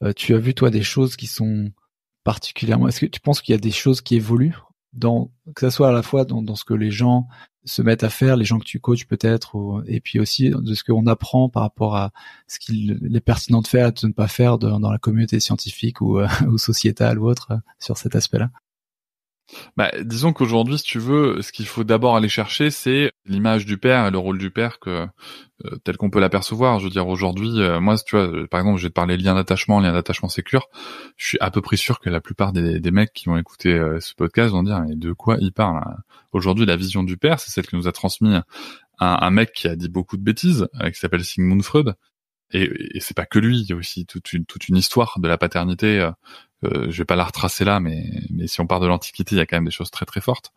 [SPEAKER 1] euh, tu as vu toi des choses qui sont particulièrement, est-ce que tu penses qu'il y a des choses qui évoluent dans, que ça soit à la fois dans, ce que les gens se mettent à faire, les gens que tu coaches peut-être, et puis aussi de ce qu'on apprend par rapport à ce qu'il est pertinent de faire, de ne pas faire dans la communauté scientifique ou, euh, ou sociétale ou autre sur cet aspect-là.
[SPEAKER 2] Bah, disons qu'aujourd'hui, si tu veux, ce qu'il faut d'abord aller chercher, c'est l'image du père et le rôle du père que euh, tel qu'on peut l'apercevoir. Je veux dire, aujourd'hui, euh, moi, tu vois, euh, par exemple, je vais te parler lien d'attachement, lien d'attachement sécure. Je suis à peu près sûr que la plupart des, des mecs qui vont écouter ce podcast vont dire, mais de quoi il parle hein Aujourd'hui, la vision du père, c'est celle que nous a transmis un, un, mec qui a dit beaucoup de bêtises, qui s'appelle Sigmund Freud, et, et c'est pas que lui, il y a aussi toute une, toute une histoire de la paternité euh, je vais pas la retracer là, mais, mais si on part de l'Antiquité, il y a quand même des choses très très fortes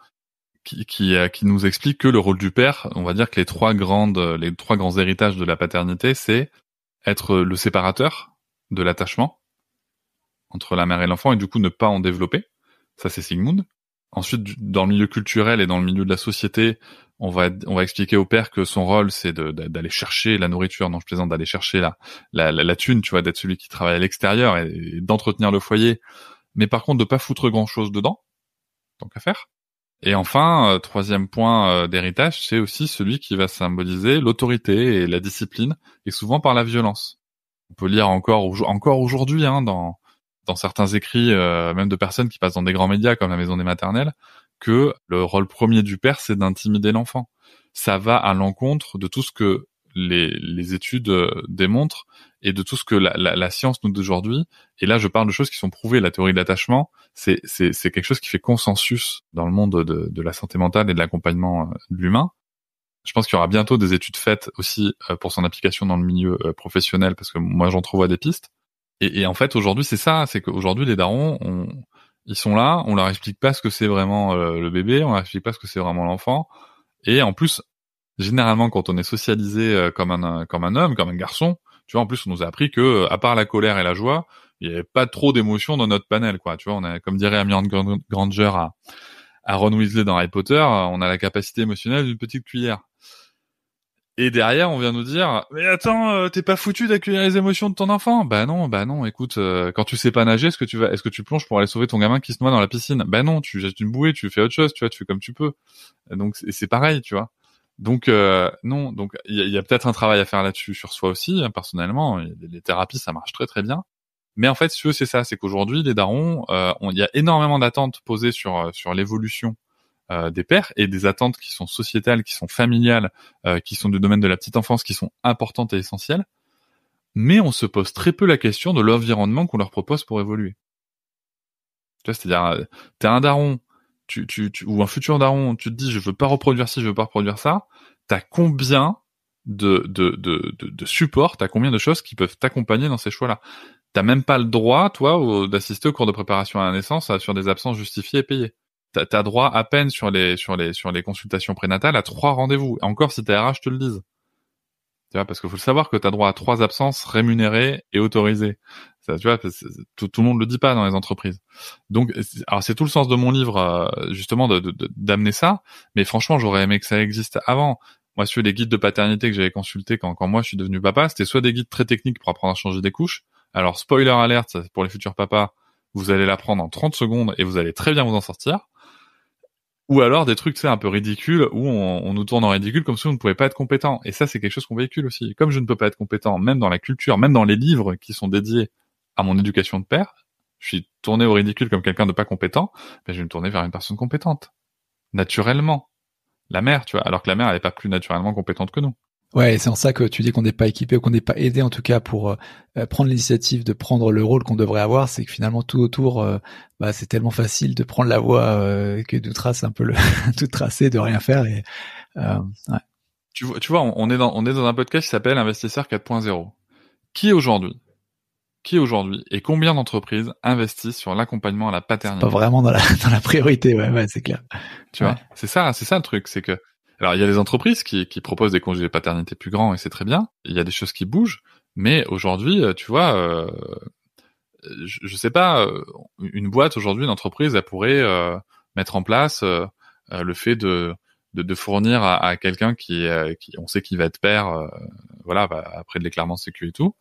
[SPEAKER 2] qui, qui, euh, qui nous expliquent que le rôle du père, on va dire que les trois grandes, les trois grands héritages de la paternité, c'est être le séparateur de l'attachement entre la mère et l'enfant et du coup ne pas en développer. Ça c'est Sigmund. Ensuite, dans le milieu culturel et dans le milieu de la société, on va on va expliquer au père que son rôle c'est d'aller chercher la nourriture, non je plaisante, d'aller chercher la, la, la thune, tu vois, d'être celui qui travaille à l'extérieur et, d'entretenir le foyer, mais par contre de pas foutre grand chose dedans, tant qu'à faire. Et enfin, euh, troisième point euh, d'héritage, c'est aussi celui qui va symboliser l'autorité et la discipline, et souvent par la violence. On peut lire encore encore aujourd'hui hein, dans dans certains écrits, euh, même de personnes qui passent dans des grands médias comme la Maison des Maternelles, que le rôle premier du père, c'est d'intimider l'enfant. Ça va à l'encontre de tout ce que les, études euh, démontrent et de tout ce que la, science nous dit aujourd'hui. Et là, je parle de choses qui sont prouvées. La théorie de l'attachement, c'est quelque chose qui fait consensus dans le monde de, la santé mentale et de l'accompagnement euh, de l'humain. Je pense qu'il y aura bientôt des études faites aussi pour son application dans le milieu professionnel, parce que moi j'en trouve des pistes. Et, en fait, aujourd'hui, c'est ça, c'est qu'aujourd'hui, les darons, on, ils sont là, on leur explique pas ce que c'est vraiment euh, le bébé, on leur explique pas ce que c'est vraiment l'enfant. Et en plus, généralement, quand on est socialisé euh, comme un comme un homme, comme un garçon, tu vois, en plus, on nous a appris que, euh, à part la colère et la joie, il n'y avait pas trop d'émotions dans notre panel, quoi. Tu vois, on a, comme dirait Amiant Granger à, à Ron Weasley dans Harry Potter, on a la capacité émotionnelle d'une petite cuillère. Et derrière, on vient nous dire "Mais attends, euh, t'es pas foutu d'accueillir les émotions de ton enfant Bah non, bah non. Écoute, euh, quand tu sais pas nager, est-ce que tu vas, est-ce que tu plonges pour aller sauver ton gamin qui se noie dans la piscine Bah non, tu jettes une bouée, tu fais autre chose, tu vois, tu fais comme tu peux. Donc c'est pareil, tu vois. Donc euh, non, donc il y a, peut-être un travail à faire là-dessus sur soi aussi. Hein, personnellement, les thérapies ça marche très très bien. Mais en fait, que c'est ça, c'est qu'aujourd'hui les darons, il y a énormément d'attentes posées sur sur l'évolution euh, des pères et des attentes qui sont sociétales, qui sont familiales, euh, qui sont du domaine de la petite enfance, qui sont importantes et essentielles. Mais on se pose très peu la question de l'environnement qu'on leur propose pour évoluer. C'est-à-dire, euh, t'es un daron, tu, tu, ou un futur daron, tu te dis je veux pas reproduire ci, je veux pas reproduire ça, t'as combien de, de, de, de, support, t'as combien de choses qui peuvent t'accompagner dans ces choix-là T'as même pas le droit, toi, d'assister au cours de préparation à la naissance sur des absences justifiées et payées t'as droit à peine sur les sur les sur les consultations prénatales à trois rendez-vous. Encore si t'es RH, te le dise Tu vois, parce qu'il faut le savoir que t'as droit à trois absences rémunérées et autorisées. tu vois, tout, tout le monde le dit pas dans les entreprises. Donc, alors c'est tout le sens de mon livre euh, justement d'amener de, d'amener ça. Mais franchement, j'aurais aimé que ça existe avant. Moi, sur les guides de paternité que j'avais consultés quand, quand moi je suis devenu papa, c'était soit des guides très techniques pour apprendre à changer des couches. Alors, spoiler alerte pour les futurs papas, vous allez l'apprendre en 30 secondes et vous allez très bien vous en sortir ou alors des trucs, tu un peu ridicules, où on, nous tourne en ridicule comme si on ne pouvait pas être compétent. Et ça, c'est quelque chose qu'on véhicule aussi. Comme je ne peux pas être compétent, même dans la culture, même dans les livres qui sont dédiés à mon éducation de père, je suis tourné au ridicule comme quelqu'un de pas compétent, ben je vais me tourner vers une personne compétente. Naturellement. La mère, tu vois. Alors que la mère, elle est pas plus naturellement compétente que nous.
[SPEAKER 1] Ouais, c'est en ça que tu dis qu'on n'est pas équipé ou qu'on n'est pas aidé en tout cas pour euh, euh, prendre l'initiative de prendre le rôle qu'on devrait avoir, c'est que finalement tout autour, euh, bah, c'est tellement facile de prendre la voie que de tracer un peu le tout tracé de rien faire et
[SPEAKER 2] tu, vois, tu vois, on est dans on est dans un podcast qui s'appelle Investisseur 4.0. Qui aujourd'hui qui aujourd'hui et combien d'entreprises investissent sur l'accompagnement à la paternité Pas vraiment
[SPEAKER 1] dans la, dans la priorité, ouais, c'est clair.
[SPEAKER 2] Tu vois, c'est ça, c'est ça le truc, c'est que alors il y a des entreprises qui, qui proposent des congés de paternité plus grands et c'est très bien. Il y a des choses qui bougent, mais aujourd'hui, euh, tu vois, euh, je, je, sais pas, euh, une boîte aujourd'hui, une entreprise, elle pourrait mettre en place le fait de de, de fournir à, à quelqu'un qui, qui, on sait qu'il va être père, voilà, bah, après de l'éclairement sécu et tout,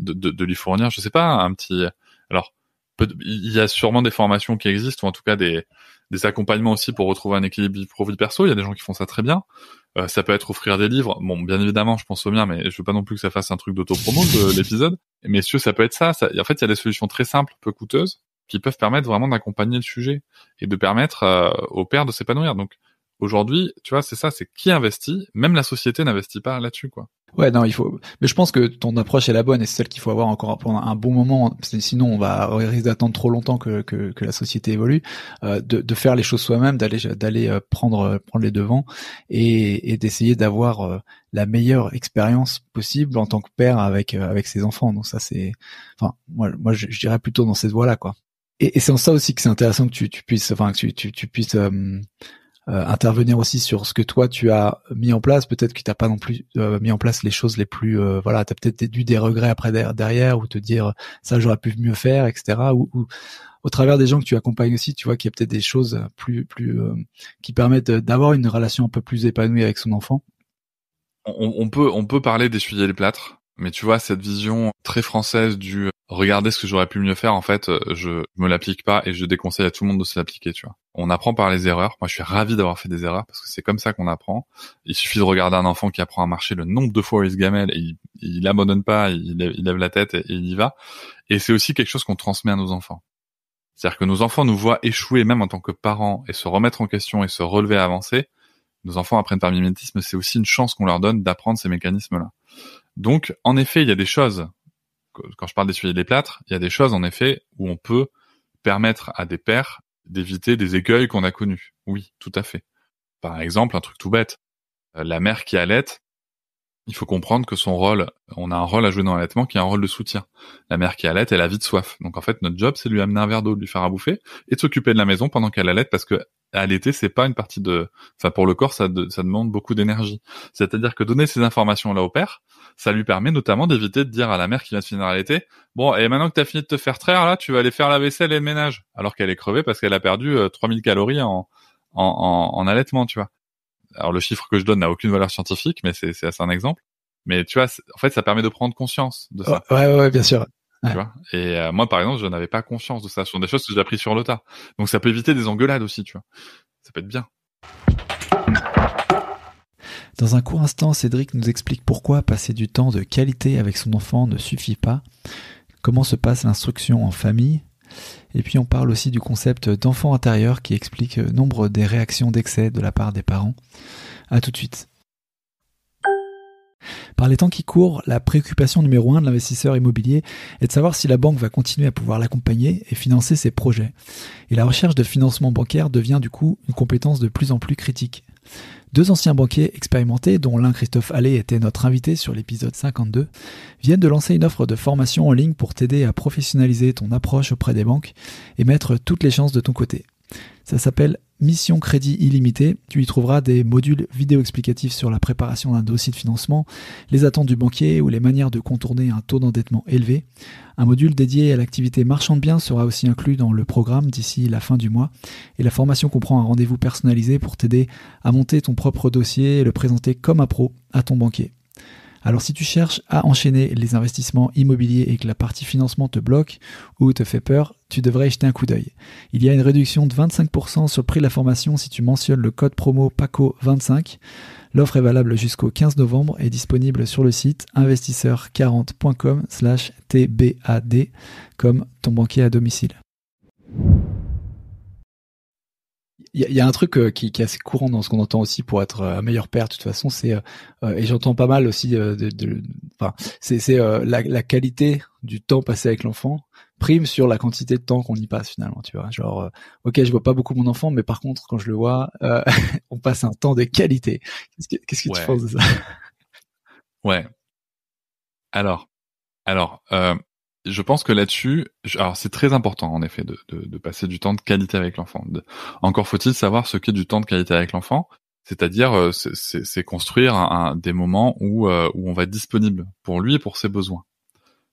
[SPEAKER 2] de, de, de, lui fournir, je sais pas, un petit. Alors, il y a sûrement des formations qui existent ou en tout cas des des accompagnements aussi pour retrouver un équilibre vie pro vie perso. Il y a des gens qui font ça très bien. Euh, ça peut être offrir des livres. Bon, bien évidemment, je pense au mien, mais je veux pas non plus que ça fasse un truc dauto de l'épisode. Mais si ça peut être ça. En fait, il y a des solutions très simples, peu coûteuses, qui peuvent permettre vraiment d'accompagner le sujet et de permettre euh, au père de s'épanouir. Donc, Aujourd'hui, tu vois, c'est ça, c'est qui investit. Même la société n'investit pas là-dessus, quoi.
[SPEAKER 1] Ouais, non, il faut. Mais je pense que ton approche est la bonne et c'est celle qu'il faut avoir encore pendant un bon moment. Sinon, on va risque d'attendre trop longtemps que, que, que, la société évolue. Euh, de, de, faire les choses soi-même, d'aller d'aller euh, prendre euh, prendre les devants et, et d'essayer d'avoir euh, la meilleure expérience possible en tant que père avec avec ses enfants. Donc ça, c'est. Enfin, moi, moi, je, dirais plutôt dans cette voie-là, quoi. Et, et c'est en ça aussi que c'est intéressant que tu, tu puisses, enfin, que tu, tu, tu puisses euh, intervenir aussi sur ce que toi tu as mis en place. Peut-être que t'as pas non plus euh, mis en place les choses les plus, euh, voilà, voilà, as peut-être dû des regrets après derrière, ou te dire ça j'aurais pu mieux faire, etc. Ou, ou, au travers des gens que tu accompagnes aussi, tu vois qu'il y a peut-être des choses plus, plus qui permettent d'avoir une relation un peu plus épanouie avec son enfant.
[SPEAKER 2] On, on peut, on peut parler d'essuyer les plâtres. Mais tu vois, cette vision très française du euh, regarder ce que j'aurais pu mieux faire, en fait, euh, je me l'applique pas et je déconseille à tout le monde de se l'appliquer, tu vois. On apprend par les erreurs. Moi, je suis ravi d'avoir fait des erreurs parce que c'est comme ça qu'on apprend. Il suffit de regarder un enfant qui apprend à marcher le nombre de fois où il se gamelle et il, abandonne pas, il, lève la tête et, il y va. Et c'est aussi quelque chose qu'on transmet à nos enfants. C'est-à-dire que nos enfants nous voient échouer même en tant que parents et se remettre en question et se relever à avancer. Nos enfants apprennent par mimétisme, c'est aussi une chance qu'on leur donne d'apprendre ces mécanismes-là. Donc, en effet, il y a des choses, quand je parle d'essuyer des plâtres, il y a des choses, en effet, où on peut permettre à des pères d'éviter des écueils qu'on a connus. Oui, tout à fait. Par exemple, un truc tout bête, euh, la mère qui allaite, il faut comprendre que son rôle, on a un rôle à jouer dans l'allaitement qui est un rôle de soutien. La mère qui allait, elle a vite soif. Donc en fait, notre job, c'est de lui amener un verre d'eau, de lui faire à bouffer et de s'occuper de la maison pendant qu'elle allait parce que à l'été c'est pas une partie de, enfin pour le corps, ça, demande beaucoup d'énergie. C'est-à-dire que donner ces informations là au père, ça lui permet notamment d'éviter de dire à la mère qui vient de finir à l'été bon et maintenant que t'as fini de te faire traire là, tu vas aller faire la vaisselle et le ménage, alors qu'elle est crevée parce qu'elle a perdu 3000 euh, calories en, en, allaitement, tu vois. Alors le chiffre que je donne n'a aucune valeur scientifique, mais c'est c'est un exemple. Mais tu vois, en fait, ça permet de prendre conscience de ça.
[SPEAKER 1] ouais, ouais bien sûr
[SPEAKER 2] et euh, moi, par exemple, je n'avais pas conscience de ça. Ce sont des choses que j'ai appris sur le tas. Donc, ça peut éviter des engueulades aussi, tu vois. Ça peut être bien.
[SPEAKER 1] Dans un court instant, Cédric nous explique pourquoi passer du temps de qualité avec son enfant ne suffit pas, comment se passe l'instruction en famille, et puis on parle aussi du concept d'enfant intérieur qui explique euh, nombre des réactions d'excès de la part des parents. à tout de suite. Par les temps qui courent, la préoccupation numéro un de l'investisseur immobilier est de savoir si la banque va continuer à pouvoir l'accompagner et financer ses projets. Et la recherche de financement bancaire devient du coup une compétence de plus en plus critique. Deux anciens banquiers expérimentés, dont l'un Christophe Allais était notre invité sur l'épisode 52, viennent de lancer une offre de formation en ligne pour t'aider à professionnaliser ton approche auprès des banques et mettre toutes les chances de ton côté. Ça s'appelle Mission Crédit Illimité. Tu y trouveras des modules vidéo explicatifs sur la préparation d'un dossier de financement, les attentes du banquier ou les manières de contourner un taux d'endettement élevé. Un module dédié à l'activité marchand de biens sera aussi inclus dans le programme d'ici la fin du mois. Et la formation comprend un rendez-vous personnalisé pour t'aider à monter ton propre dossier et le présenter comme un pro à ton banquier. Alors si tu cherches à enchaîner les investissements immobiliers et que la partie financement te bloque ou te fait peur, tu devrais y jeter un coup d'œil. Il y a une réduction de 25% sur le prix de la formation si tu mentionnes le code promo PACO25. L'offre est valable jusqu'au 15 novembre et disponible sur le site investisseur40.com/tbad comme ton banquier à domicile y, y, a un truc euh, qui, qui, est assez courant dans ce qu'on entend aussi pour être euh, un meilleur père. De toute façon, c'est euh, et j'entends pas mal aussi de, de c'est la, la, qualité du temps passé avec l'enfant prime sur la quantité de temps qu'on y passe finalement. Tu vois, genre ok, je vois pas beaucoup mon enfant, mais par contre quand je le vois, on passe un temps de qualité. Qu'est-ce que, qu'est-ce que tu penses de ça
[SPEAKER 2] Ouais. Alors, alors, euh, je pense que là-dessus, alors c'est très important en effet de, passer du temps de qualité avec l'enfant. Encore faut-il savoir ce qu'est du temps de qualité avec l'enfant, c'est-à-dire euh, c'est construire un, des moments où, euh, où on va être disponible pour lui et pour ses besoins,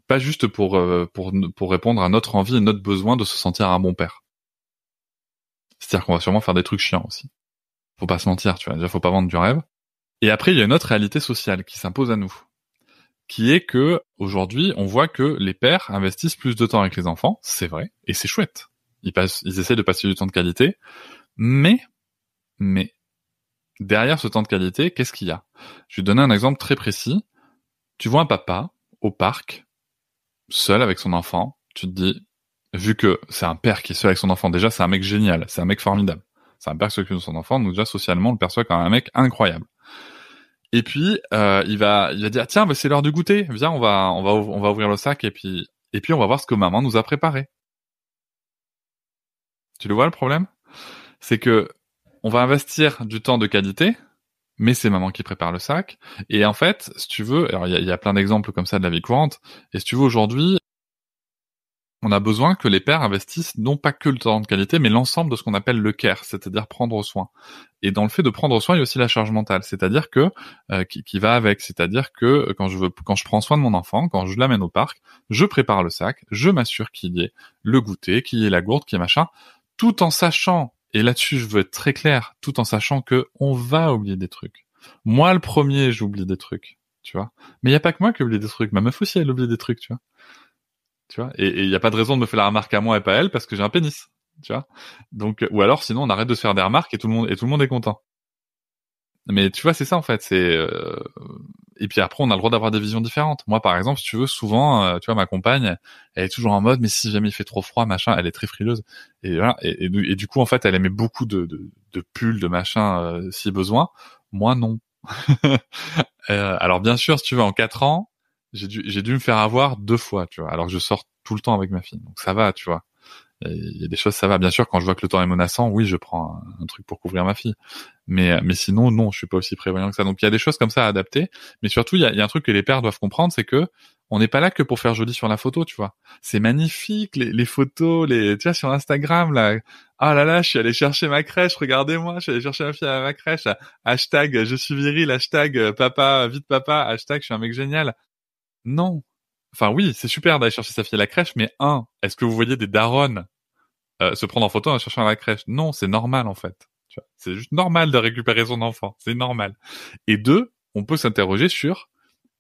[SPEAKER 2] pas juste pour, euh, pour, pour répondre à notre envie et notre besoin de se sentir un bon père. C'est-à-dire qu'on va sûrement faire des trucs chiants aussi. Faut pas se mentir, tu vois. Déjà, faut pas vendre du rêve. Et après, il y a une autre réalité sociale qui s'impose à nous qui est que aujourd'hui, on voit que les pères investissent plus de temps avec les enfants, c'est vrai, et c'est chouette. Ils passent, ils essaient de passer du temps de qualité, mais, mais derrière ce temps de qualité, qu'est-ce qu'il y a Je vais donner un exemple très précis. Tu vois un papa au parc, seul avec son enfant. Tu te dis, vu que c'est un père qui est seul avec son enfant, déjà c'est un mec génial, c'est un mec formidable. C'est un père qui s'occupe de son enfant, donc déjà socialement on le perçoit comme un mec incroyable. Et puis euh, il va il va dire tiens bah, c'est l'heure du goûter viens on va on va on va ouvrir le sac et puis et puis on va voir ce que maman nous a préparé. Tu le vois le problème C'est que on va investir du temps de qualité, mais c'est maman qui prépare le sac. Et en fait, si tu veux, alors il y y a, plein d'exemples comme ça de la vie courante. Et si tu veux aujourd'hui, on a besoin que les pères investissent non pas que le temps de qualité, mais l'ensemble de ce qu'on appelle le care, c'est-à-dire prendre soin. Et dans le fait de prendre soin, il y a aussi la charge mentale, c'est-à-dire que euh, qui, va avec, c'est-à-dire que euh, quand je veux, quand je prends soin de mon enfant, quand je l'amène au parc, je prépare le sac, je m'assure qu'il y ait le goûter, qu'il y ait la gourde, qu'il y ait machin, tout en sachant, et là-dessus je veux être très clair, tout en sachant que on va oublier des trucs. Moi, le premier, j'oublie des trucs, tu vois. Mais il y a pas que moi qui oublie des trucs. Ma meuf aussi, elle oublie des trucs, tu vois et il n'y a pas de raison de me faire la remarque à moi et pas à elle parce que j'ai un pénis. Tu vois, donc ou alors sinon on arrête de se faire des remarques et tout le monde et tout le monde est content. Mais tu vois, c'est ça en fait. C'est euh, et puis après, on a le droit d'avoir des visions différentes. Moi, par exemple, si tu veux, souvent, euh, tu vois, ma compagne, elle est toujours en mode, mais si jamais il fait trop froid, machin, elle est très frileuse. Et voilà. Et, du coup, en fait, elle aimait beaucoup de, de, de pulls, de machin, euh, si besoin. Moi, non. alors bien sûr, si tu veux, en quatre ans, j'ai dû, j'ai dû me faire avoir deux fois, tu vois. Alors que je sors tout le temps avec ma fille, donc ça va, tu vois. Il y a des choses, ça va. Bien sûr, quand je vois que le temps est menaçant, oui, je prends un, truc pour couvrir ma fille. Mais, euh, mais sinon, non, je suis pas aussi prévoyant que ça. Donc, il y a des choses comme ça à adapter. Mais surtout, il y a, y a, un truc que les pères doivent comprendre, c'est que on n'est pas là que pour faire joli sur la photo, tu vois. C'est magnifique, les, photos, les, tu vois, sur Instagram, là. Ah là là, je suis allé chercher ma crèche, regardez-moi, je suis allé chercher ma fille à ma crèche. Hashtag, je suis viril, hashtag, papa, vite papa, hashtag, je suis un mec génial non. Enfin oui, c'est super d'aller chercher sa fille à la crèche, mais un, est-ce que vous voyez des darons euh, se prendre en photo en cherchant à la crèche Non, c'est normal en fait. C'est juste normal de récupérer son enfant, c'est normal. Et deux, on peut s'interroger sur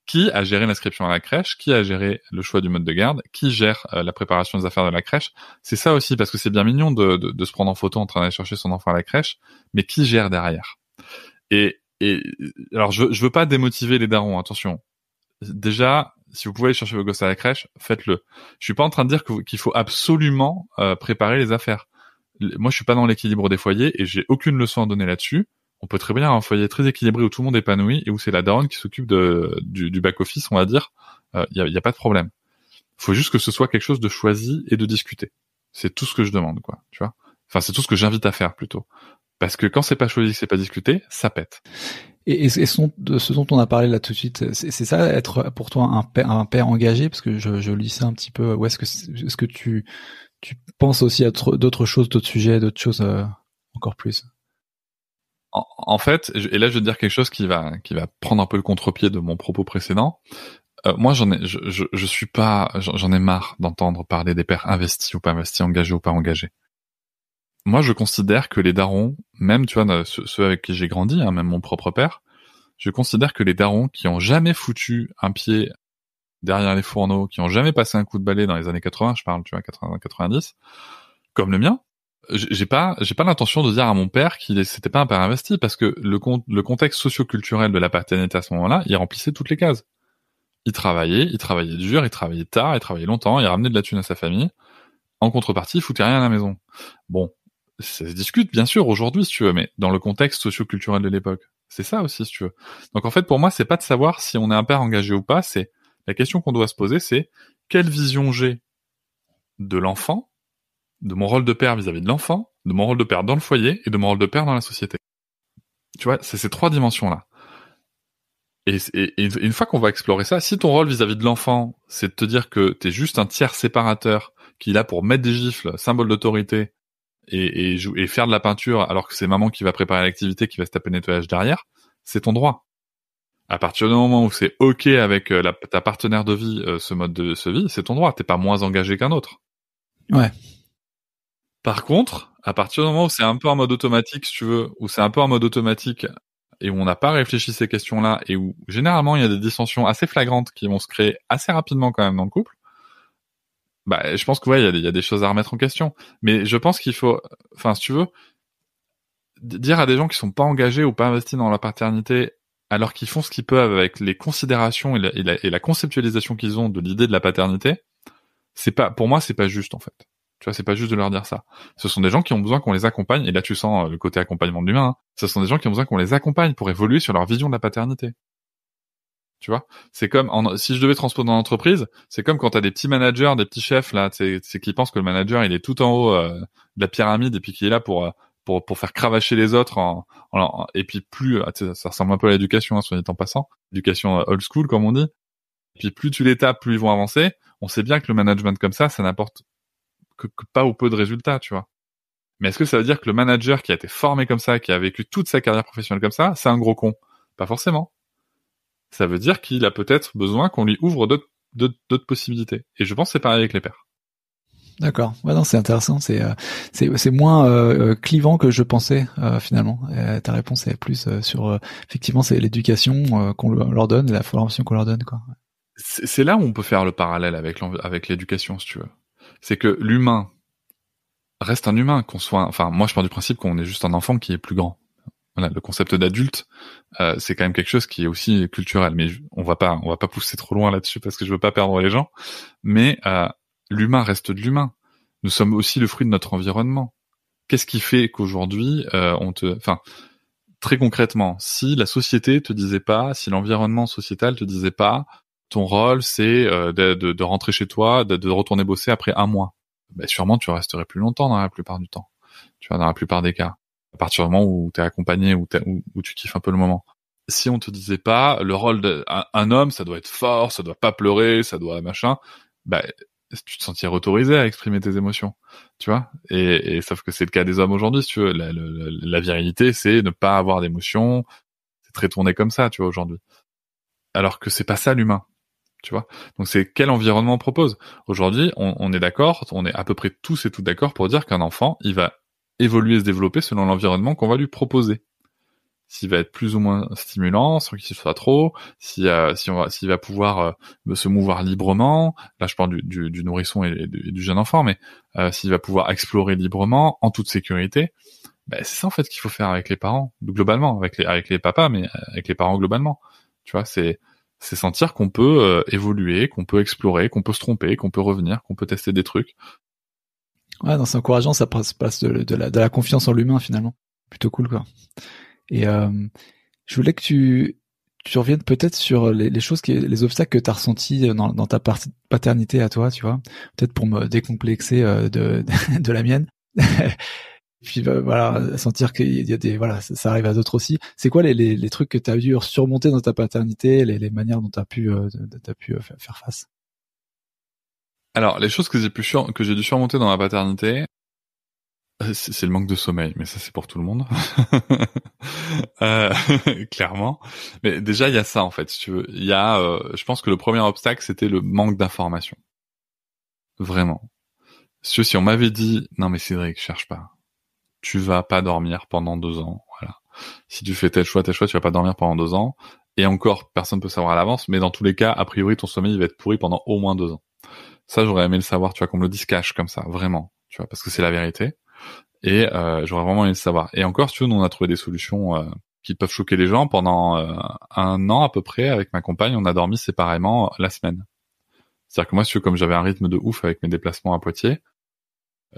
[SPEAKER 2] qui a géré l'inscription à la crèche, qui a géré le choix du mode de garde, qui gère euh, la préparation des affaires de la crèche. C'est ça aussi, parce que c'est bien mignon de, se prendre en photo en train d'aller chercher son enfant à la crèche, mais qui gère derrière et, alors, je, je veux pas démotiver les darons, attention déjà, si vous pouvez chercher vos gosses à la crèche, faites-le. Je suis pas en train de dire qu'il faut absolument euh, préparer les affaires. Moi, je suis pas dans l'équilibre des foyers et j'ai aucune leçon à donner là-dessus. On peut très bien avoir un foyer très équilibré où tout le monde est épanoui et où c'est la daronne qui s'occupe du, du back-office, on va dire. Il euh, n'y a, y a pas de problème. il faut juste que ce soit quelque chose de choisi et de discuté. C'est tout ce que je demande, quoi. Tu vois. Enfin, c'est tout ce que j'invite à faire plutôt. Parce que quand c'est pas choisi, c'est pas discuté, ça pète. Et,
[SPEAKER 1] ce, dont, on a parlé là tout de suite, c'est ça être pour toi un père, un père engagé, parce que je, lis ça un petit peu. Ou est-ce que est, ce que tu tu penses aussi à d'autres choses, d'autres sujets, d'autres choses euh, encore plus
[SPEAKER 2] en, fait, et là je vais dire quelque chose qui va qui va prendre un peu le contre-pied de mon propos précédent. Euh, moi, j'en ai, je suis pas, j'en ai marre d'entendre parler des pères investis ou pas investis, engagés ou pas engagés moi, je considère que les darons, même, tu vois, ceux avec qui j'ai grandi, hein, même mon propre père, je considère que les darons qui ont jamais foutu un pied derrière les fourneaux, qui ont jamais passé un coup de balai dans les années 80, je parle, tu vois, 80, 90, comme le mien, j'ai pas, j'ai pas l'intention de dire à mon père qu'il c'était pas un père investi parce que le, le contexte socioculturel de la paternité à ce moment-là, il remplissait toutes les cases. Il travaillait, il travaillait dur, il travaillait tard, il travaillait longtemps, il ramenait de la thune à sa famille. En contrepartie, il foutait rien à la maison. Bon, ça se discute bien sûr aujourd'hui si tu veux, mais dans le contexte socioculturel de l'époque. C'est ça aussi si tu veux. Donc en fait pour moi c'est pas de savoir si on est un père engagé ou pas, c'est la question qu'on doit se poser c'est quelle vision j'ai de l'enfant, de mon rôle de père vis-à-vis de l'enfant, de mon rôle de père dans le foyer et de mon rôle de père dans la société. Tu vois, c'est ces trois dimensions-là. Et, une fois qu'on va explorer ça, si ton rôle vis-à-vis de l'enfant, c'est de te dire que t'es juste un tiers séparateur qui est là pour mettre des gifles, symbole d'autorité, et, et, faire de la peinture alors que c'est maman qui va préparer l'activité, qui va se taper le nettoyage derrière, c'est ton droit. À partir du moment où c'est ok avec euh, ta partenaire de vie, euh, ce mode de ce vie, c'est ton droit. T'es pas moins engagé qu'un autre. Ouais. Par contre, à partir du moment où c'est un peu en mode automatique, si tu veux, où c'est un peu en mode automatique et où on n'a pas réfléchi ces questions-là et où généralement il y a des dissensions assez flagrantes qui vont se créer assez rapidement quand même dans le couple, bah, je pense que ouais, il y, a des choses à remettre en question. Mais je pense qu'il faut, enfin, si tu veux, dire à des gens qui sont pas engagés ou pas investis dans la paternité, alors qu'ils font ce qu'ils peuvent avec les considérations et la, conceptualisation qu'ils ont de l'idée de la paternité, c'est pas, pour moi, c'est pas juste en fait. Tu vois, c'est pas juste de leur dire ça. Ce sont des gens qui ont besoin qu'on les accompagne. Et là, tu sens euh, le côté accompagnement de l'humain. Hein. Ce sont des gens qui ont besoin qu'on les accompagne pour évoluer sur leur vision de la paternité. Tu vois, c'est comme si je devais transposer dans l'entreprise, c'est comme quand t'as des petits managers, des petits chefs là, c'est qui pensent que le manager il est tout en haut euh, de la pyramide et puis qu'il est là pour euh, pour pour faire cravacher les autres en, et puis plus euh, ça ressemble un peu à l'éducation hein, soit dit en passant, éducation old school comme on dit. Et puis plus tu les tapes, plus ils vont avancer. On sait bien que le management comme ça, ça n'apporte que, pas ou peu de résultats, tu vois. Mais est-ce que ça veut dire que le manager qui a été formé comme ça, qui a vécu toute sa carrière professionnelle comme ça, c'est un gros con Pas forcément ça veut dire qu'il a peut-être besoin qu'on lui ouvre d'autres possibilités. Et je pense que c'est pareil avec les pères.
[SPEAKER 1] D'accord. Ouais, non, c'est intéressant. C'est euh, moins euh, euh, clivant que je pensais finalement. ta réponse est plus sur effectivement c'est l'éducation qu'on leur donne, la formation qu'on leur donne quoi.
[SPEAKER 2] C'est là où on peut faire le parallèle avec avec l'éducation si tu veux. C'est que l'humain reste un humain, qu'on soit. Enfin, moi je pars du principe qu'on est juste un enfant qui est plus grand le concept d'adulte, euh, c'est quand même quelque chose qui est aussi culturel. Mais on va pas, on va pas pousser trop loin là-dessus parce que je veux pas perdre les gens. Mais euh, l'humain reste de l'humain. Nous sommes aussi le fruit de notre environnement. Qu'est-ce qui fait qu'aujourd'hui euh, on te, enfin, très concrètement, si la société te disait pas, si l'environnement sociétal te disait pas, ton rôle c'est de, rentrer chez toi, de, retourner bosser après un mois, ben sûrement tu resterais plus longtemps dans la plupart du temps. Tu vois, dans la plupart des cas à partir du moment où tu es accompagné, où, où, tu kiffes un peu le moment. Si on te disait pas, le rôle d'un homme, ça doit être fort, ça doit pas pleurer, ça doit machin, bah, tu te sentirais autorisé à exprimer tes émotions, tu vois. Et, et, sauf que c'est le cas des hommes aujourd'hui, si tu veux. La, virilité, c'est ne pas avoir d'émotions, c'est très tourné comme ça, tu vois, aujourd'hui. Alors que c'est pas ça l'humain, tu vois. Donc c'est quel environnement on propose. Aujourd'hui, on, on, est d'accord, on est à peu près tous et toutes d'accord pour dire qu'un enfant, il va évoluer et se développer selon l'environnement qu'on va lui proposer. S'il va être plus ou moins stimulant, sans qu'il soit trop, si, va, s'il va pouvoir euh, se mouvoir librement, là je parle du, nourrisson et, du, jeune enfant, mais euh, s'il va pouvoir explorer librement, en toute sécurité, ben, c'est ça en fait qu'il faut faire avec les parents, globalement, avec les, avec les papas, mais euh, avec les parents globalement. Tu vois, c'est c'est sentir qu'on peut évoluer, qu'on peut explorer, qu'on peut se tromper, qu'on peut revenir, qu'on peut tester des trucs,
[SPEAKER 1] Ouais, non, c'est encourageant, ça passe, passe de, de, la, de la confiance en l'humain finalement. Plutôt cool quoi. Et euh, je voulais que tu, tu reviennes peut-être sur les, choses, qui, les obstacles que tu as ressentis dans, dans ta paternité à toi, tu vois, peut-être pour me décomplexer euh, de, de la mienne. puis bah, voilà, sentir qu'il y a des voilà, ça, arrive à d'autres aussi. C'est quoi les, les, les, trucs que tu as dû surmonter dans ta paternité, les, les manières dont tu as pu euh, as pu euh, faire face
[SPEAKER 2] alors, les choses que j'ai pu que j'ai dû surmonter dans ma paternité, euh, c'est le manque de sommeil, mais ça c'est pour tout le monde, euh, clairement. Mais déjà il y a ça en fait, si tu veux. Il y a, euh, je pense que le premier obstacle c'était le manque d'information. Vraiment. Si, on m'avait dit, non mais Cédric, cherche pas, tu vas pas dormir pendant deux ans, voilà. Si tu fais tel choix, tel choix, tu vas pas dormir pendant deux ans. Et encore, personne peut savoir à l'avance, mais dans tous les cas, a priori ton sommeil va être pourri pendant au moins deux ans. Ça, j'aurais aimé le savoir, tu vois, qu'on me le dise cash comme ça, vraiment, tu vois, parce que c'est la vérité. Et euh, j'aurais vraiment aimé le savoir. Et encore, tu vois, nous, on a trouvé des solutions euh, qui peuvent choquer les gens. Pendant euh, un an à peu près, avec ma compagne, on a dormi séparément euh, la semaine. C'est-à-dire que moi, tu vois, comme j'avais un rythme de ouf avec mes déplacements à Poitiers,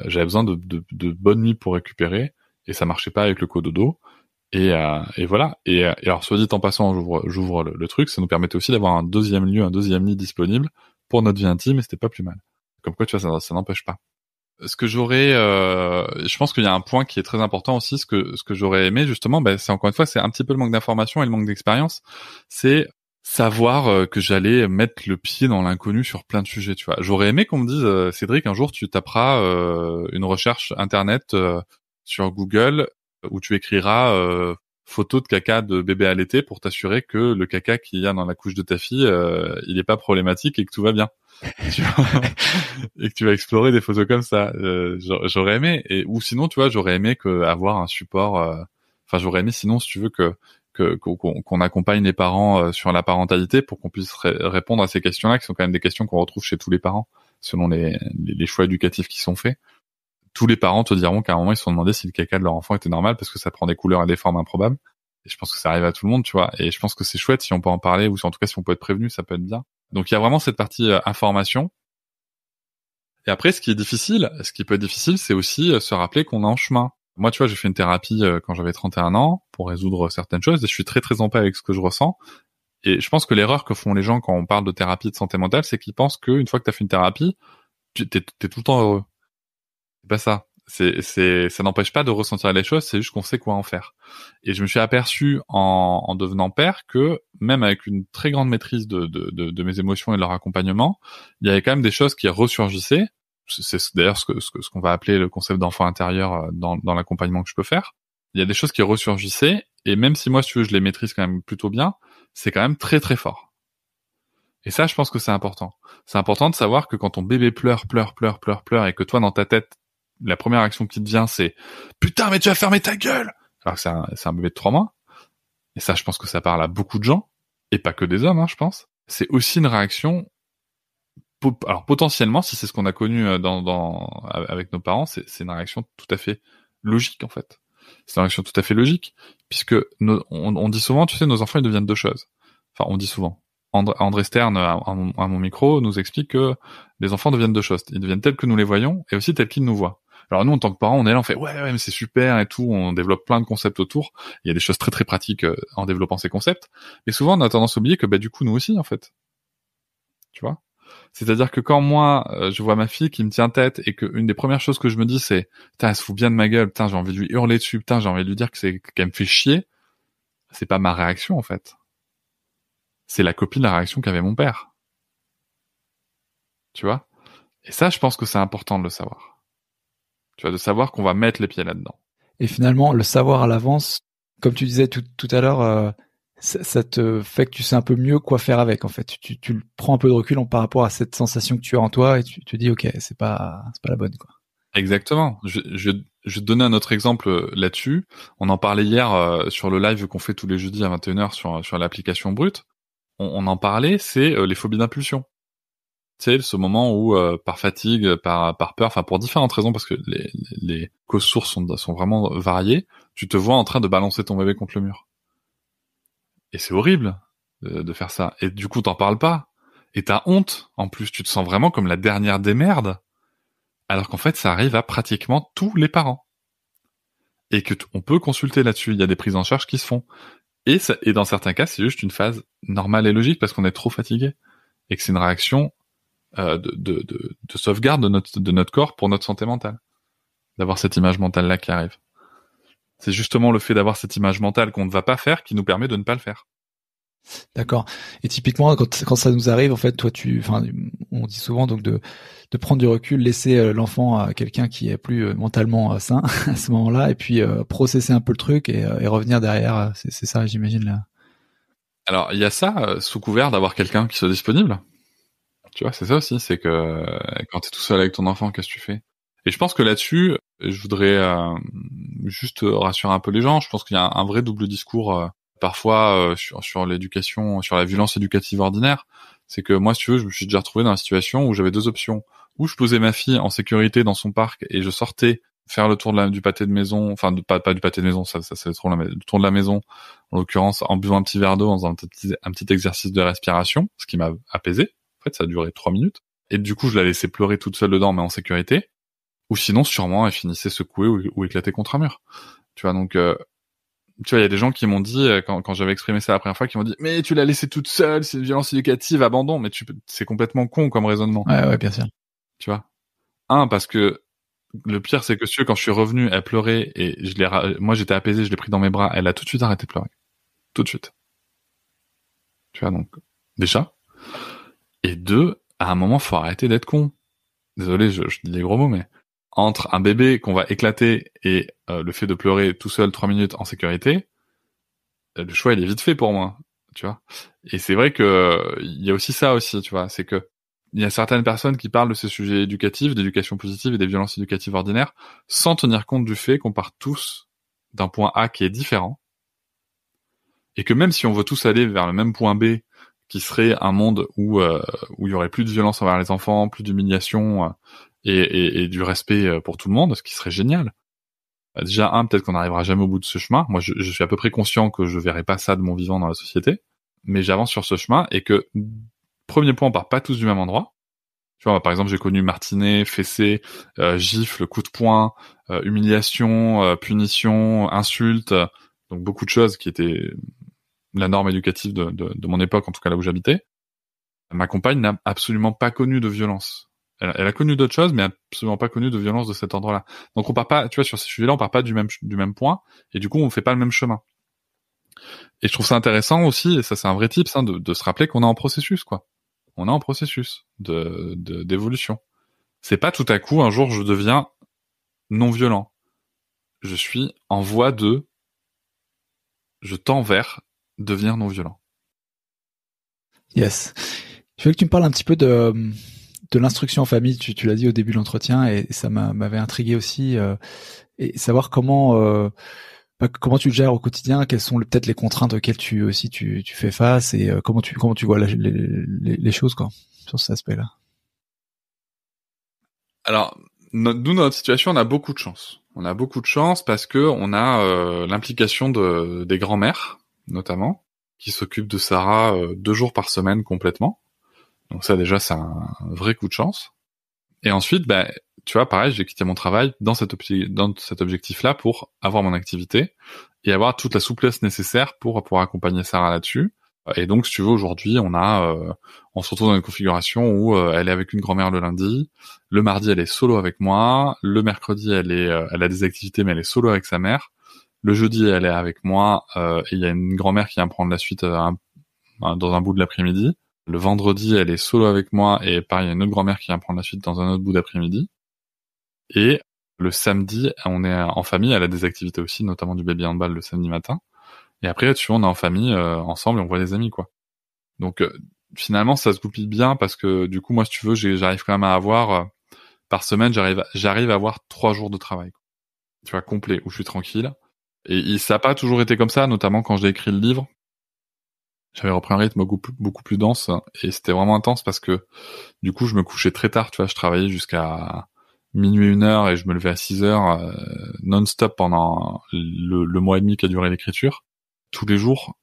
[SPEAKER 2] j'avais besoin de, de, de, bonnes nuits pour récupérer, et ça marchait pas avec le cododo. Et, et, voilà. Et, et, alors, soit dit en passant, j'ouvre, j'ouvre le, le, truc. Ça nous permettait aussi d'avoir un deuxième lieu, un deuxième lit disponible pour notre vie intime et c'était pas plus mal. Comme quoi, tu vois, ça, n'empêche pas. Ce que j'aurais, euh, je pense qu'il y a un point qui est très important aussi. Ce que ce que j'aurais aimé justement, ben, c'est encore une fois, c'est un petit peu le manque d'information et le manque d'expérience. C'est savoir euh, que j'allais mettre le pied dans l'inconnu sur plein de sujets, tu vois. J'aurais aimé qu'on me dise, euh, Cédric, un jour tu taperas une recherche internet sur Google où tu écriras photo de caca de bébé à l'été pour t'assurer que le caca qu'il y a dans la couche de ta fille, euh, il n'est pas problématique et que tout va bien. et que tu vas explorer des photos comme ça. Euh, j'aurais aimé. Et ou sinon, tu vois, j'aurais aimé que avoir un support. Euh, enfin, j'aurais aimé sinon, si tu veux, que qu'on accompagne les parents sur la parentalité pour qu'on puisse répondre à ces questions-là, qui sont quand même des questions qu'on retrouve chez tous les parents, selon les choix éducatifs qui sont faits tous les parents te diront qu'à un moment ils se sont demandés si le caca de leur enfant était normal parce que ça prend des couleurs et des formes improbables. Et je pense que ça arrive à tout le monde, tu vois. Et je pense que c'est chouette si on peut en parler ou en tout cas si on peut être prévenu, ça peut être bien. Donc il y a vraiment cette partie euh, information. Et après, ce qui est difficile, ce qui peut être difficile, c'est aussi euh, se rappeler qu'on est en chemin. Moi, tu vois, j'ai fait une thérapie euh, quand j'avais 31 ans pour résoudre certaines choses et je suis très très en paix avec ce que je ressens. Et je pense que l'erreur que font les gens quand on parle de thérapie de santé mentale, c'est qu'ils pensent qu'une fois que tu as fait une thérapie, tu t'es tout le temps heureux pas ça. C'est, c'est, ça n'empêche pas de ressentir les choses, c'est juste qu'on sait quoi en faire. Et je me suis aperçu en, en devenant père que même avec une très grande maîtrise de, de, de, mes émotions et de leur accompagnement, il y avait quand même des choses qui ressurgissaient. C'est d'ailleurs ce que, ce, ce qu'on va appeler le concept d'enfant intérieur euh, dans, dans l'accompagnement que je peux faire. Il y a des choses qui ressurgissaient et même si moi, si tu veux, je les maîtrise quand même plutôt bien, c'est quand même très très fort. Et ça, je pense que c'est important. C'est important de savoir que quand ton bébé pleure, pleure, pleure, pleure, pleure, et que toi, dans ta tête, la première action qui te vient, c'est putain, mais tu vas fermer ta gueule. Alors que c'est un, bébé de trois mois. Et ça, je pense que ça parle à beaucoup de gens et pas que des hommes, hein, je pense. C'est aussi une réaction. Alors potentiellement, si c'est ce qu'on a connu euh, dans, avec nos parents, c'est une réaction tout à fait logique en fait. C'est une réaction tout à fait logique puisque on, dit souvent, tu sais, nos enfants ils deviennent deux choses. Enfin, on dit souvent. André, Stern euh, à, mon, à mon micro nous explique que les enfants deviennent deux choses. Ils deviennent tels que nous les voyons et aussi tels qu'ils nous voient. Alors nous, en tant que parents, on est là, on fait ouais, ouais mais c'est super et tout, on développe plein de concepts autour. Il y a des choses très très pratiques euh, en développant ces concepts, mais souvent on a tendance à oublier que bah du coup nous aussi en fait, tu vois. C'est-à-dire que quand moi euh, je vois ma fille qui me tient tête et que une des premières choses que je me dis c'est putain elle se fout bien de ma gueule, putain j'ai envie de lui hurler dessus, putain j'ai envie de lui dire que c'est qu'elle me fait chier, c'est pas ma réaction en fait. C'est la copie de la réaction qu'avait mon père. Tu vois Et ça, je pense que c'est important de le savoir. Tu vois, de savoir qu'on va mettre les pieds là-dedans.
[SPEAKER 1] Et finalement, le savoir à l'avance, comme tu disais tout, à l'heure, euh, ça, te fait que tu sais un peu mieux quoi faire avec. En fait, tu, prends un peu de recul par rapport à cette sensation que tu as en toi et tu te dis, ok, c'est pas, c'est pas la bonne, quoi.
[SPEAKER 2] Exactement. Je, vais je donner un autre exemple euh, là-dessus. On en parlait hier euh, sur le live qu'on fait tous les jeudis à 21h sur, l'application Brute. On, en parlait, c'est les phobies d'impulsion tu sais, ce moment où euh, par fatigue, par par peur, enfin pour différentes raisons, parce que les, les causes sources sont, sont vraiment variées, tu te vois en train de balancer ton bébé contre le mur. Et c'est horrible euh, de, faire ça. Et du coup, t'en parles pas. Et t'as honte. En plus, tu te sens vraiment comme la dernière des merdes. Alors qu'en fait, ça arrive à pratiquement tous les parents. Et que on peut consulter là-dessus. Il y a des prises en charge qui se font. Et, ça, et dans certains cas, c'est juste une phase normale et logique parce qu'on est trop fatigué et que c'est une réaction euh, de, sauvegarde de notre, corps pour notre santé mentale. D'avoir cette image mentale-là qui arrive. C'est justement le fait d'avoir cette image mentale qu'on ne va pas faire qui nous permet de ne pas le faire.
[SPEAKER 1] D'accord. Et typiquement, quand, ça nous arrive, en fait, toi, tu, enfin, on dit souvent donc de, prendre du recul, laisser euh, l'enfant à quelqu'un qui est plus euh, mentalement sain à ce moment-là, et puis processer un peu le truc et, et revenir derrière. C'est ça, j'imagine là.
[SPEAKER 2] Alors, il y a ça sous couvert d'avoir quelqu'un qui soit disponible. Tu vois, c'est ça aussi, c'est que quand t'es tout seul avec ton enfant, qu'est-ce que tu fais Et je pense que là-dessus, je voudrais euh, juste rassurer un peu les gens. Je pense qu'il y a un, vrai double discours euh, parfois euh, sur, l'éducation, sur la violence éducative ordinaire. C'est que moi, si tu veux, je me suis déjà retrouvé dans la situation où j'avais deux options. Où je posais ma fille en sécurité dans son parc et je sortais faire le tour de du pâté de maison, enfin pas, du pâté de maison, ça, ça c'est le tour, de la maison, en l'occurrence en buvant un petit verre d'eau, en faisant un petit exercice de respiration, ce qui m'a apaisé ça a duré trois minutes. Et du coup, je la laissais pleurer toute seule dedans, mais en sécurité. Ou sinon, sûrement, elle finissait secouée ou, ou éclatée contre un mur. Tu vois, donc, euh, tu vois, il y a des gens qui m'ont dit, euh, quand, j'avais exprimé ça la première fois, qui m'ont dit, mais tu l'as laissée toute seule, c'est une violence éducative, abandon. Mais tu, c'est complètement con comme raisonnement. Ouais, ouais, bien sûr. Tu vois. Un, parce que le pire, c'est que si quand je suis revenu, elle pleurait et je l'ai, moi, j'étais apaisé, je l'ai pris dans mes bras, elle a tout de suite arrêté de pleurer. Tout de suite. Tu vois, donc, déjà. Et deux, à un moment, faut arrêter d'être con. Désolé, je, dis les gros mots, mais entre un bébé qu'on va éclater et euh, le fait de pleurer tout seul trois minutes en sécurité, euh, le choix il est vite fait pour moi, tu vois. Et c'est vrai que il y a aussi ça aussi, tu vois, c'est que il y a certaines personnes qui parlent de ces sujets éducatifs, d'éducation positive et des violences éducatives ordinaires, sans tenir compte du fait qu'on part tous d'un point A qui est différent, et que même si on veut tous aller vers le même point B qui serait un monde où euh, où il y aurait plus de violence envers les enfants, plus d'humiliation euh, et, du respect euh, pour tout le monde, ce qui serait génial. Bah, déjà un, peut-être qu'on n'arrivera jamais au bout de ce chemin. Moi, je, suis à peu près conscient que je verrai pas ça de mon vivant dans la société, mais j'avance sur ce chemin et que premier point, on part pas tous du même endroit. Tu vois, par exemple, j'ai connu martinet, fessé, gifle, coup de poing, humiliation, punition, insulte, donc beaucoup de choses qui étaient la norme éducative de, de, de, mon époque, en tout cas là où j'habitais, ma compagne n'a absolument pas connu de violence. Elle, elle a connu d'autres choses, mais absolument pas connu de violence de cet endroit là Donc on part pas, tu vois, sur ces sujets-là, on part pas du même du même point, et du coup on fait pas le même chemin. Et je trouve ça intéressant aussi, et ça c'est un vrai tips, hein, de, de, se rappeler qu'on est en processus, quoi. On est en processus de d'évolution. C'est pas tout à coup un jour je deviens non violent. Je suis en voie de, je tends vers devenir non violent. Yes.
[SPEAKER 1] Je veux que tu me parles un petit peu de, de l'instruction en famille. Tu, tu l'as dit au début de l'entretien et ça m'avait intrigué aussi. Euh, et savoir comment, euh, bah, comment tu le gères au quotidien, quelles sont peut-être les contraintes auxquelles tu aussi tu, tu fais face et euh, comment tu comment tu vois les, les, les, choses quoi sur cet aspect-là.
[SPEAKER 2] Alors nous dans notre situation, on a beaucoup de chance. On a beaucoup de chance parce que on a euh, l'implication de, des grands-mères notamment, qui s'occupe de Sarah euh, deux jours par semaine complètement. Donc ça déjà c'est un vrai coup de chance. Et ensuite, ben tu vois, pareil, j'ai quitté mon travail dans cet, objectif-là pour avoir mon activité et avoir toute la souplesse nécessaire pour pouvoir accompagner Sarah là-dessus. Et donc, si tu veux, aujourd'hui, on a, euh, on se retrouve dans une configuration où euh, elle est avec une grand-mère le lundi, le mardi elle est solo avec moi, le mercredi elle est, elle a des activités mais elle est solo avec sa mère, le jeudi, elle est avec moi euh, et il y a une grand-mère qui vient prendre la suite euh, dans un bout de l'après-midi. Le vendredi, elle est solo avec moi et pareil, il y a une autre grand-mère qui vient prendre la suite dans un autre bout d'après-midi. Et le samedi, on est en famille, elle a des activités aussi, notamment du baby handball le samedi matin. Et après, tu vois, on est en famille euh, ensemble et on voit des amis, quoi. Donc finalement, ça se goupille bien parce que du coup, moi, si tu veux, j'arrive quand même à avoir par semaine, j'arrive, j'arrive à avoir trois jours de travail, tu vois, complet où je suis tranquille, et ça n'a pas toujours été comme ça, notamment quand j'ai écrit le livre. J'avais repris un rythme beaucoup, plus dense hein, et c'était vraiment intense parce que du coup je me couchais très tard, tu vois, je travaillais jusqu'à minuit une heure et je me levais à 6 heures euh, non-stop pendant le, mois et demi qui a duré l'écriture, tous les jours.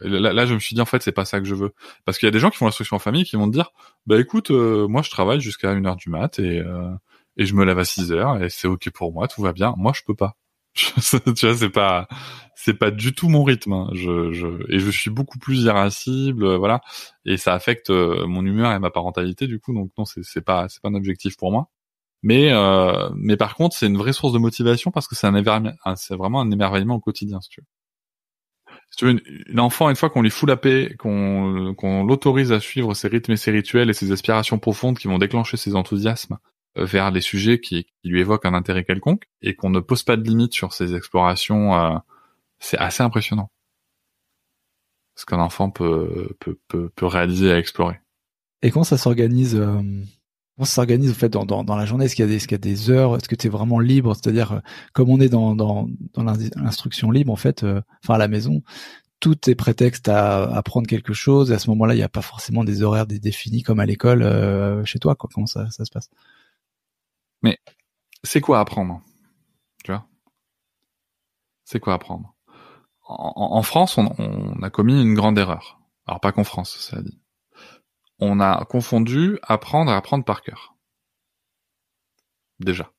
[SPEAKER 2] Là, je me suis dit en fait c'est pas ça que je veux parce qu'il y a des gens qui font l'instruction en famille qui vont te dire bah écoute euh, moi je travaille jusqu'à une heure du mat et euh, et je me lève à 6 heures et c'est ok pour moi tout va bien moi je peux pas tu vois, c'est pas, c'est pas du tout mon rythme. Hein. Je, je, et je suis beaucoup plus irascible, euh, voilà. Et ça affecte euh, mon humeur et ma parentalité du coup. Donc non, c'est pas, c'est pas un objectif pour moi. Mais, euh, mais par contre, c'est une vraie source de motivation parce que c'est un c'est vraiment un émerveillement au quotidien, si tu veux. une, fois qu'on lui fout la paix, qu'on qu'on l'autorise à suivre ses rythmes et ses rituels et ses aspirations profondes qui vont déclencher ses enthousiasmes vers les sujets qui, lui évoquent un intérêt quelconque et qu'on ne pose pas de limite sur ses explorations, euh, c'est assez impressionnant. Ce qu'un enfant peut, réaliser à explorer.
[SPEAKER 1] Et comment ça s'organise euh, s'organise en fait dans, la journée Est-ce qu'il y, a des heures Est-ce que tu es vraiment libre C'est-à-dire, euh, comme on est dans, l'instruction libre, en fait, enfin à la maison, tout est prétexte à apprendre quelque chose. Et à ce moment-là, il n'y a pas forcément des horaires définis comme à l'école chez toi. Comment ça se
[SPEAKER 2] passe c'est quoi apprendre Tu vois C'est quoi apprendre en, France, on, a commis une grande erreur. Alors pas qu'en France, ça dit. On a confondu apprendre à apprendre par cœur. Déjà.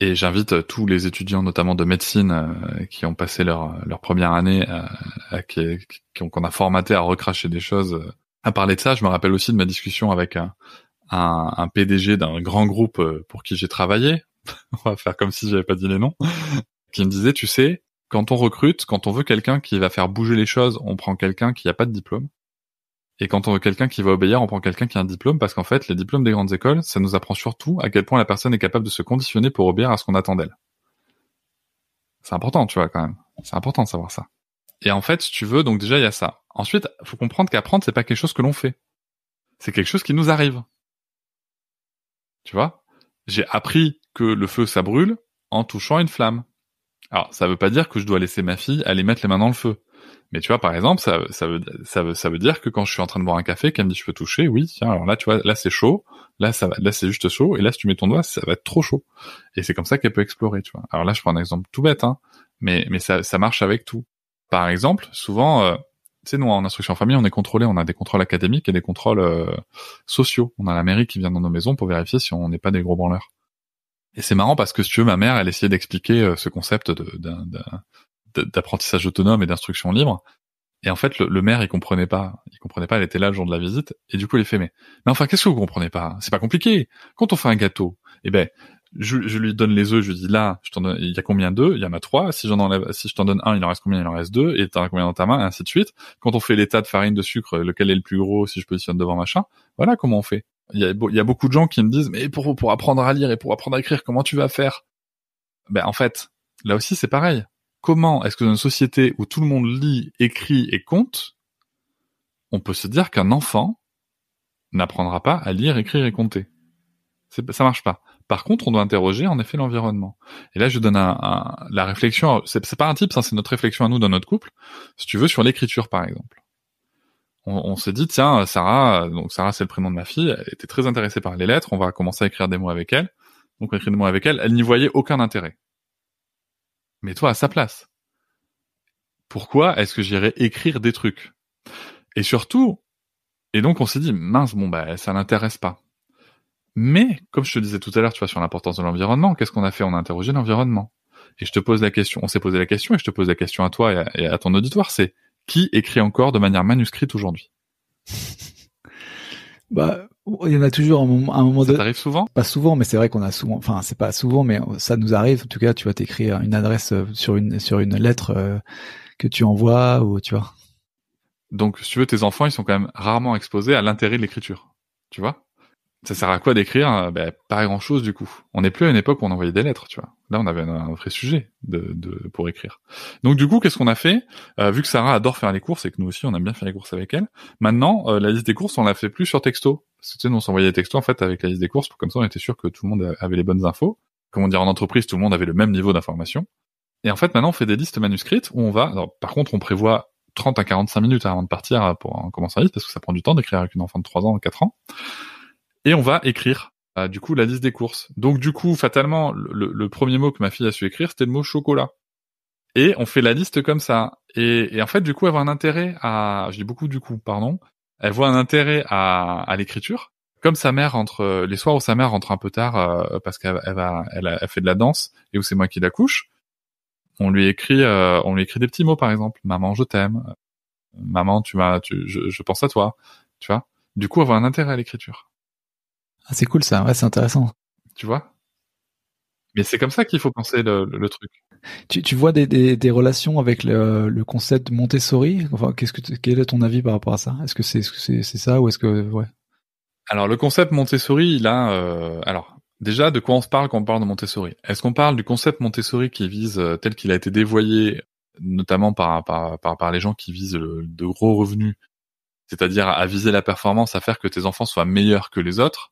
[SPEAKER 2] Et j'invite tous les étudiants, notamment de médecine, euh, qui ont passé leur, première année, euh, à, qui, qu'on a formaté à recracher des choses, euh, à parler de ça. Je me rappelle aussi de ma discussion avec un, un, un PDG d'un grand groupe euh, pour qui j'ai travaillé, on va faire comme si j'avais pas dit les noms, qui me disait, tu sais, quand on recrute, quand on veut quelqu'un qui va faire bouger les choses, on prend quelqu'un qui n'a pas de diplôme. Et quand on veut quelqu'un qui va obéir, on prend quelqu'un qui a un diplôme, parce qu'en fait, les diplômes des grandes écoles, ça nous apprend surtout à quel point la personne est capable de se conditionner pour obéir à ce qu'on attend d'elle. C'est important, tu vois, quand même. C'est important de savoir ça. Et en fait, tu veux, donc déjà, il y a ça. Ensuite, faut comprendre qu'apprendre, c'est pas quelque chose que l'on fait. C'est quelque chose qui nous arrive. Tu vois J'ai appris que le feu, ça brûle en touchant une flamme. Alors, ça veut pas dire que je dois laisser ma fille aller mettre les mains dans le feu. Mais tu vois, par exemple, ça, veut, ça, veut, ça veut dire que quand je suis en train de boire un café, qu'elle me dit je peux toucher, oui, tiens, alors là, tu vois, là c'est chaud, là ça là c'est juste chaud, et là si tu mets ton doigt, ça va être trop chaud. Et c'est comme ça qu'elle peut explorer, tu vois. Alors là, je prends un exemple tout bête, hein, mais, mais ça, ça marche avec tout. Par exemple, souvent, euh, tu sais, nous, hein, en instruction en famille, on est contrôlé, on a des contrôles académiques et des contrôles euh, sociaux. On a la mairie qui vient dans nos maisons pour vérifier si on n'est pas des gros branleurs. Et c'est marrant parce que, si tu veux, ma mère, elle essayait d'expliquer euh, ce concept d'apprentissage autonome et d'instruction libre. Et en fait, le, maire, il comprenait pas. Il comprenait pas, elle était là le jour de la visite. Et du coup, il fait, mais, mais enfin, qu'est-ce que vous comprenez pas? C'est pas compliqué. Quand on fait un gâteau, eh ben, je, lui donne les œufs, je lui dis là, je t'en donne, il y a combien d'œufs Il y en a trois. Si j'en enlève, si je t'en donne un, il en reste combien Il en reste deux. Et t'en as combien dans ta main Et ainsi de suite. Quand on fait l'état de farine, de sucre, lequel est le plus gros si je positionne devant machin Voilà comment on fait. Il y a, il y beaucoup de gens qui me disent mais pour pour apprendre à lire et pour apprendre à écrire, comment tu vas faire Ben en fait, là aussi c'est pareil. Comment est-ce que dans une société où tout le monde lit, écrit et compte, on peut se dire qu'un enfant n'apprendra pas à lire, écrire et compter Ça marche pas. Par contre, on doit interroger en effet l'environnement. Et là, je donne un, la réflexion. C'est pas un type, c'est notre réflexion à nous dans notre couple. Si tu veux, sur l'écriture, par exemple. On, s'est dit, tiens, Sarah, donc Sarah, c'est le prénom de ma fille. Elle était très intéressée par les lettres. On va commencer à écrire des mots avec elle. Donc, on écrit des mots avec elle. Elle n'y voyait aucun intérêt. Mais toi, à sa place. Pourquoi est-ce que j'irais écrire des trucs Et surtout, et donc on s'est dit, mince, bon, bah, ça l'intéresse pas. Mais, comme je te disais tout à l'heure, tu vois, sur l'importance de l'environnement, qu'est-ce qu'on a fait On a interrogé l'environnement. Et je te pose la question, on s'est posé la question, et je te pose la question à toi et à, ton auditoire, c'est qui écrit encore de manière manuscrite aujourd'hui Bah, il y
[SPEAKER 1] en a toujours un moment, ça arrive souvent Pas souvent, mais c'est vrai qu'on a souvent. Enfin, c'est pas souvent, mais ça nous arrive. En tout cas, tu vas t'écrire une adresse euh, sur une sur une lettre euh, que tu envoies ou tu vois.
[SPEAKER 2] Donc, si tu veux, tes enfants, ils sont quand même rarement exposés à l'intérêt de l'écriture. Tu vois ça sert à quoi d'écrire euh, ben, Pas grand chose du coup. On n'est plus à une époque où on envoyait des lettres, tu vois. Là, on avait un, vrai sujet de, pour écrire. Donc du coup, qu'est-ce qu'on a fait euh, Vu que Sarah adore faire les courses et que nous aussi, on aime bien faire les courses avec elle. Maintenant, euh, la liste des courses, on la fait plus sur texto. C'était on s'envoyait des textos en fait avec la liste des courses. pour Comme ça, on était sûr que tout le monde avait les bonnes infos. Comme on en entreprise, tout le monde avait le même niveau d'information. Et en fait, maintenant, on fait des listes manuscrites où on va. par contre, on prévoit 30 à 45 minutes avant de partir pour commencer la liste parce que ça prend du temps d'écrire avec une enfant de 3 ans, 4 ans et on va écrire euh, du coup la liste des courses. Donc du coup, fatalement, le, premier mot que ma fille a su écrire, c'était le mot chocolat. Et on fait la liste comme ça. Et, en fait, du coup, elle voit un intérêt à, je dis beaucoup du coup, pardon, elle voit un intérêt à, l'écriture. Comme sa mère entre les soirs où sa mère rentre un peu tard euh, parce qu'elle va, elle, fait de la danse et où c'est moi qui la couche, on lui écrit, euh, on lui écrit des petits mots par exemple, maman je t'aime, maman tu m'as, tu, je, je pense à toi, tu vois. Du coup, avoir un intérêt à l'écriture.
[SPEAKER 1] Ah, c'est cool ça, ouais, c'est intéressant.
[SPEAKER 2] Tu vois Mais c'est comme ça qu'il faut penser le, truc.
[SPEAKER 1] Tu, vois des, relations avec le, le concept Montessori enfin, qu'est-ce que Quel est ton avis par rapport à ça Est-ce que c'est c'est c'est ça ou est-ce que. Ouais.
[SPEAKER 2] Alors, le concept Montessori, il a. Euh, alors, déjà, de quoi on se parle quand on parle de Montessori Est-ce qu'on parle du concept Montessori qui vise, euh, tel qu'il a été dévoyé, notamment par, par, par, par les gens qui visent de gros revenus, c'est-à-dire à viser la performance, à faire que tes enfants soient meilleurs que les autres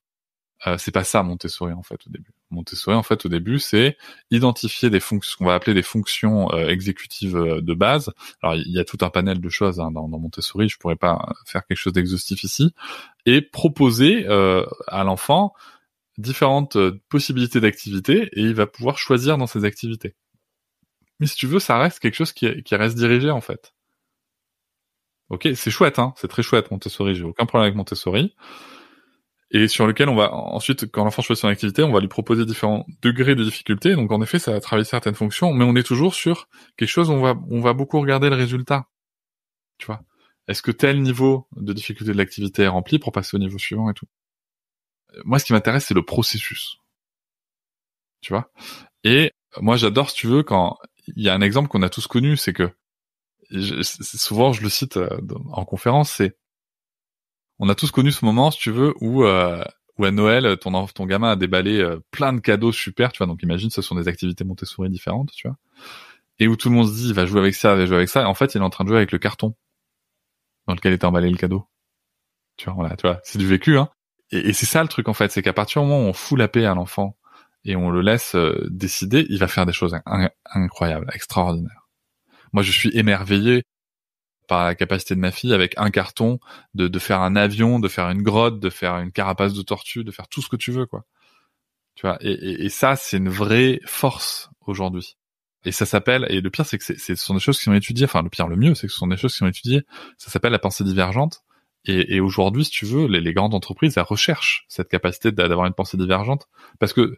[SPEAKER 2] euh, c'est pas ça Montessori en fait au début. Montessori en fait au début c'est identifier des fonctions, ce qu'on va appeler des fonctions euh, exécutives euh, de base. Alors il y a tout un panel de choses hein, dans, dans, Montessori, je pourrais pas faire quelque chose d'exhaustif ici, et proposer à l'enfant différentes possibilités d'activités et il va pouvoir choisir dans ses activités. Mais si tu veux, ça reste quelque chose qui, qui reste dirigé en fait. Ok, c'est chouette, hein, c'est très chouette Montessori, j'ai aucun problème avec Montessori et sur lequel on va ensuite, quand l'enfant choisit son activité, on va lui proposer différents degrés de difficulté. Donc en effet, ça va travailler certaines fonctions, mais on est toujours sur quelque chose où on va, on va beaucoup regarder le résultat. Tu vois Est-ce que tel niveau de difficulté de l'activité est rempli pour passer au niveau suivant et tout euh, Moi, ce qui m'intéresse, c'est le processus. Tu vois Et moi, j'adore, si tu veux, quand il y a un exemple qu'on a tous connu, c'est que souvent je le cite euh, en conférence, c'est on a tous connu ce moment, si tu veux, où euh, où à Noël, ton ton gamin a déballé euh, plein de cadeaux super, tu vois. Donc imagine, ce sont des activités Montessori différentes, tu vois. Et où tout le monde se dit, il va jouer avec ça, il va jouer avec ça. Et en fait, il est en train de jouer avec le carton dans lequel était emballé le cadeau. Tu vois, voilà, tu vois, c'est du vécu, hein. Et, c'est ça le truc en fait, c'est qu'à partir du moment où on fout la paix à l'enfant et on le laisse euh, décider, il va faire des choses incroyables, extraordinaires. Moi, je suis émerveillé par la capacité de ma fille avec un carton de, de faire un avion, de faire une grotte, de faire une carapace de tortue, de faire tout ce que tu veux quoi. Tu vois et, et, ça c'est une vraie force aujourd'hui. Et ça s'appelle et le pire c'est que c'est, ce sont des choses qui sont étudiées. Enfin le pire le mieux c'est que ce sont des choses qui sont étudiées. Ça s'appelle la pensée divergente. Et, et aujourd'hui, si tu veux, les, les, grandes entreprises, elles recherchent cette capacité d'avoir une pensée divergente. Parce que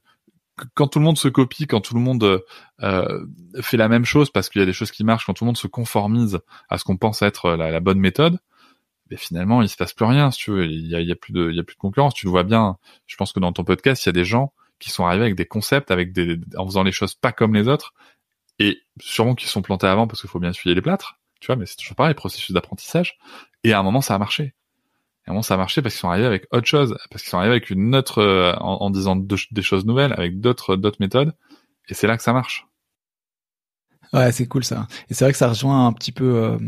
[SPEAKER 2] quand tout le monde se copie, quand tout le monde euh, fait la même chose, parce qu'il y a des choses qui marchent, quand tout le monde se conformise à ce qu'on pense être la, bonne méthode, mais ben, finalement il se passe plus rien. Si tu veux, il y a, plus de, il plus concurrence. Tu le vois bien. Je pense que dans ton podcast, il y a des gens qui sont arrivés avec des concepts, avec des, en faisant les choses pas comme les autres, et sûrement qui sont plantés avant parce qu'il faut bien essuyer les plâtres. Tu vois, mais c'est toujours pareil, processus d'apprentissage. Et à un moment, ça a marché. Et bon, ça a marché parce qu'ils sont arrivés avec autre chose, parce qu'ils sont arrivés avec une autre, euh, en, disant des choses nouvelles, avec d'autres, d'autres méthodes. Et c'est là que ça marche.
[SPEAKER 1] Ouais, c'est cool ça. Et c'est vrai que ça rejoint un petit peu euh,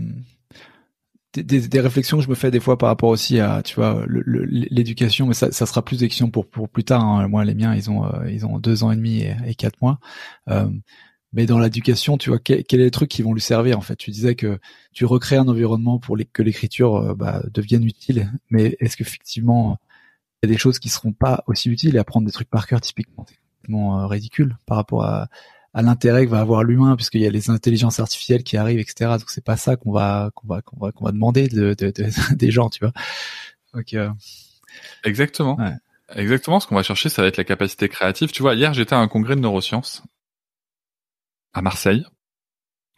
[SPEAKER 1] des, des, réflexions que je me fais des fois par rapport aussi à, tu vois, l'éducation. Mais ça, sera plus d'éducation pour pour plus tard. Hein. Moi, les miens, ils ont euh, ils ont deux ans et demi et quatre mois mais dans l'éducation, tu vois, quels quel, est qui vont lui servir en fait Tu disais que tu recrées un environnement pour que l'écriture euh, bah, devienne utile, mais est-ce que effectivement il y a des choses qui seront pas aussi utiles et apprendre des trucs par cœur typiquement c'est euh, ridicule par rapport à, l'intérêt que va avoir l'humain puisqu'il y a les intelligences artificielles qui arrivent etc donc c'est pas ça qu'on va qu'on va qu'on va va demander de, de, des gens tu vois
[SPEAKER 2] donc euh, exactement Exactement, ce qu'on va chercher, ça va être la capacité créative. Tu vois, hier, j'étais à un congrès de neurosciences à Marseille,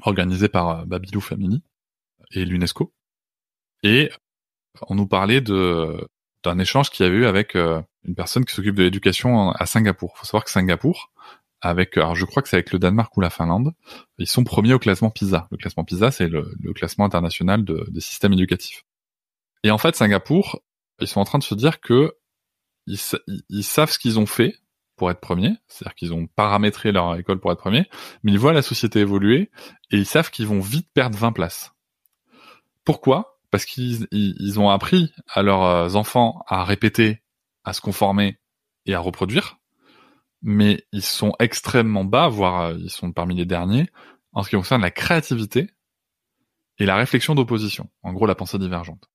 [SPEAKER 2] organisé par euh, Babylou Family et l'UNESCO. Et on nous parlait de d'un échange qu'il y avait eu avec euh, une personne qui s'occupe de l'éducation à Singapour. Il faut savoir que Singapour, avec, alors je crois que c'est avec le Danemark ou la Finlande, ils sont premiers au classement PISA. Le classement PISA, c'est le, classement international des systèmes éducatifs. Et en fait, Singapour, ils sont en train de se dire que ils savent ce qu'ils ont fait, pour être premier, c'est-à-dire qu'ils ont paramétré leur école pour être premier, mais ils voient la société évoluer et ils savent qu'ils vont vite perdre 20 places. Pourquoi Parce qu'ils ont appris à leurs euh, enfants à répéter, à se conformer et à reproduire, mais ils sont extrêmement bas, voire euh, ils sont parmi les derniers, en ce qui concerne la créativité et la réflexion d'opposition, en gros la pensée divergente.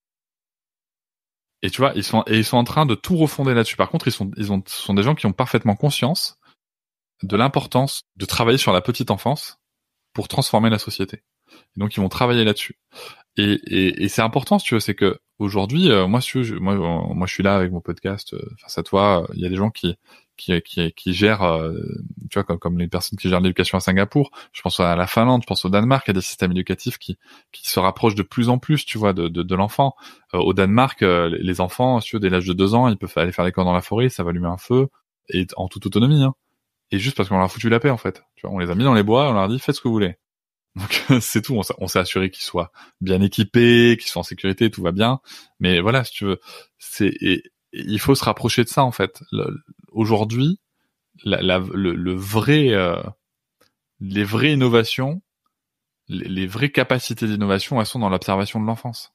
[SPEAKER 2] Et tu vois, ils sont et ils sont en train de tout refonder là-dessus. Par contre, ils sont ils ont sont des gens qui ont parfaitement conscience de l'importance de travailler sur la petite enfance pour transformer la société. Et donc ils vont travailler là-dessus. Et, et, et c'est important, tu veux, c'est que aujourd'hui, euh, moi, je, euh, moi, je suis là avec mon podcast euh, face à toi. Il y a des gens qui qui, qui, qui gèrent, euh, tu vois, comme, les personnes qui gèrent l'éducation à Singapour. Je pense à la Finlande, je pense au Danemark. Il y a des systèmes éducatifs qui, qui se rapprochent de plus en plus, tu vois, de, de, de l'enfant. Euh, au Danemark, euh, les enfants, tu vois, dès l'âge de deux ans, ils peuvent aller faire l'école dans la forêt, ça va allumer un feu, et en toute autonomie. Hein. Et juste parce qu'on leur a foutu la paix, en fait. Tu vois, on les a mis dans les bois, on leur a dit, faites ce que vous voulez. Donc c'est tout. On s'est assuré qu'ils soient bien équipés, qu'ils soient en sécurité, tout va bien. Mais voilà, si tu veux, c'est il faut se rapprocher de ça en fait. Le, aujourd'hui, le, vrai, euh, les vraies innovations, les, vraies capacités d'innovation, elles sont dans l'observation de l'enfance.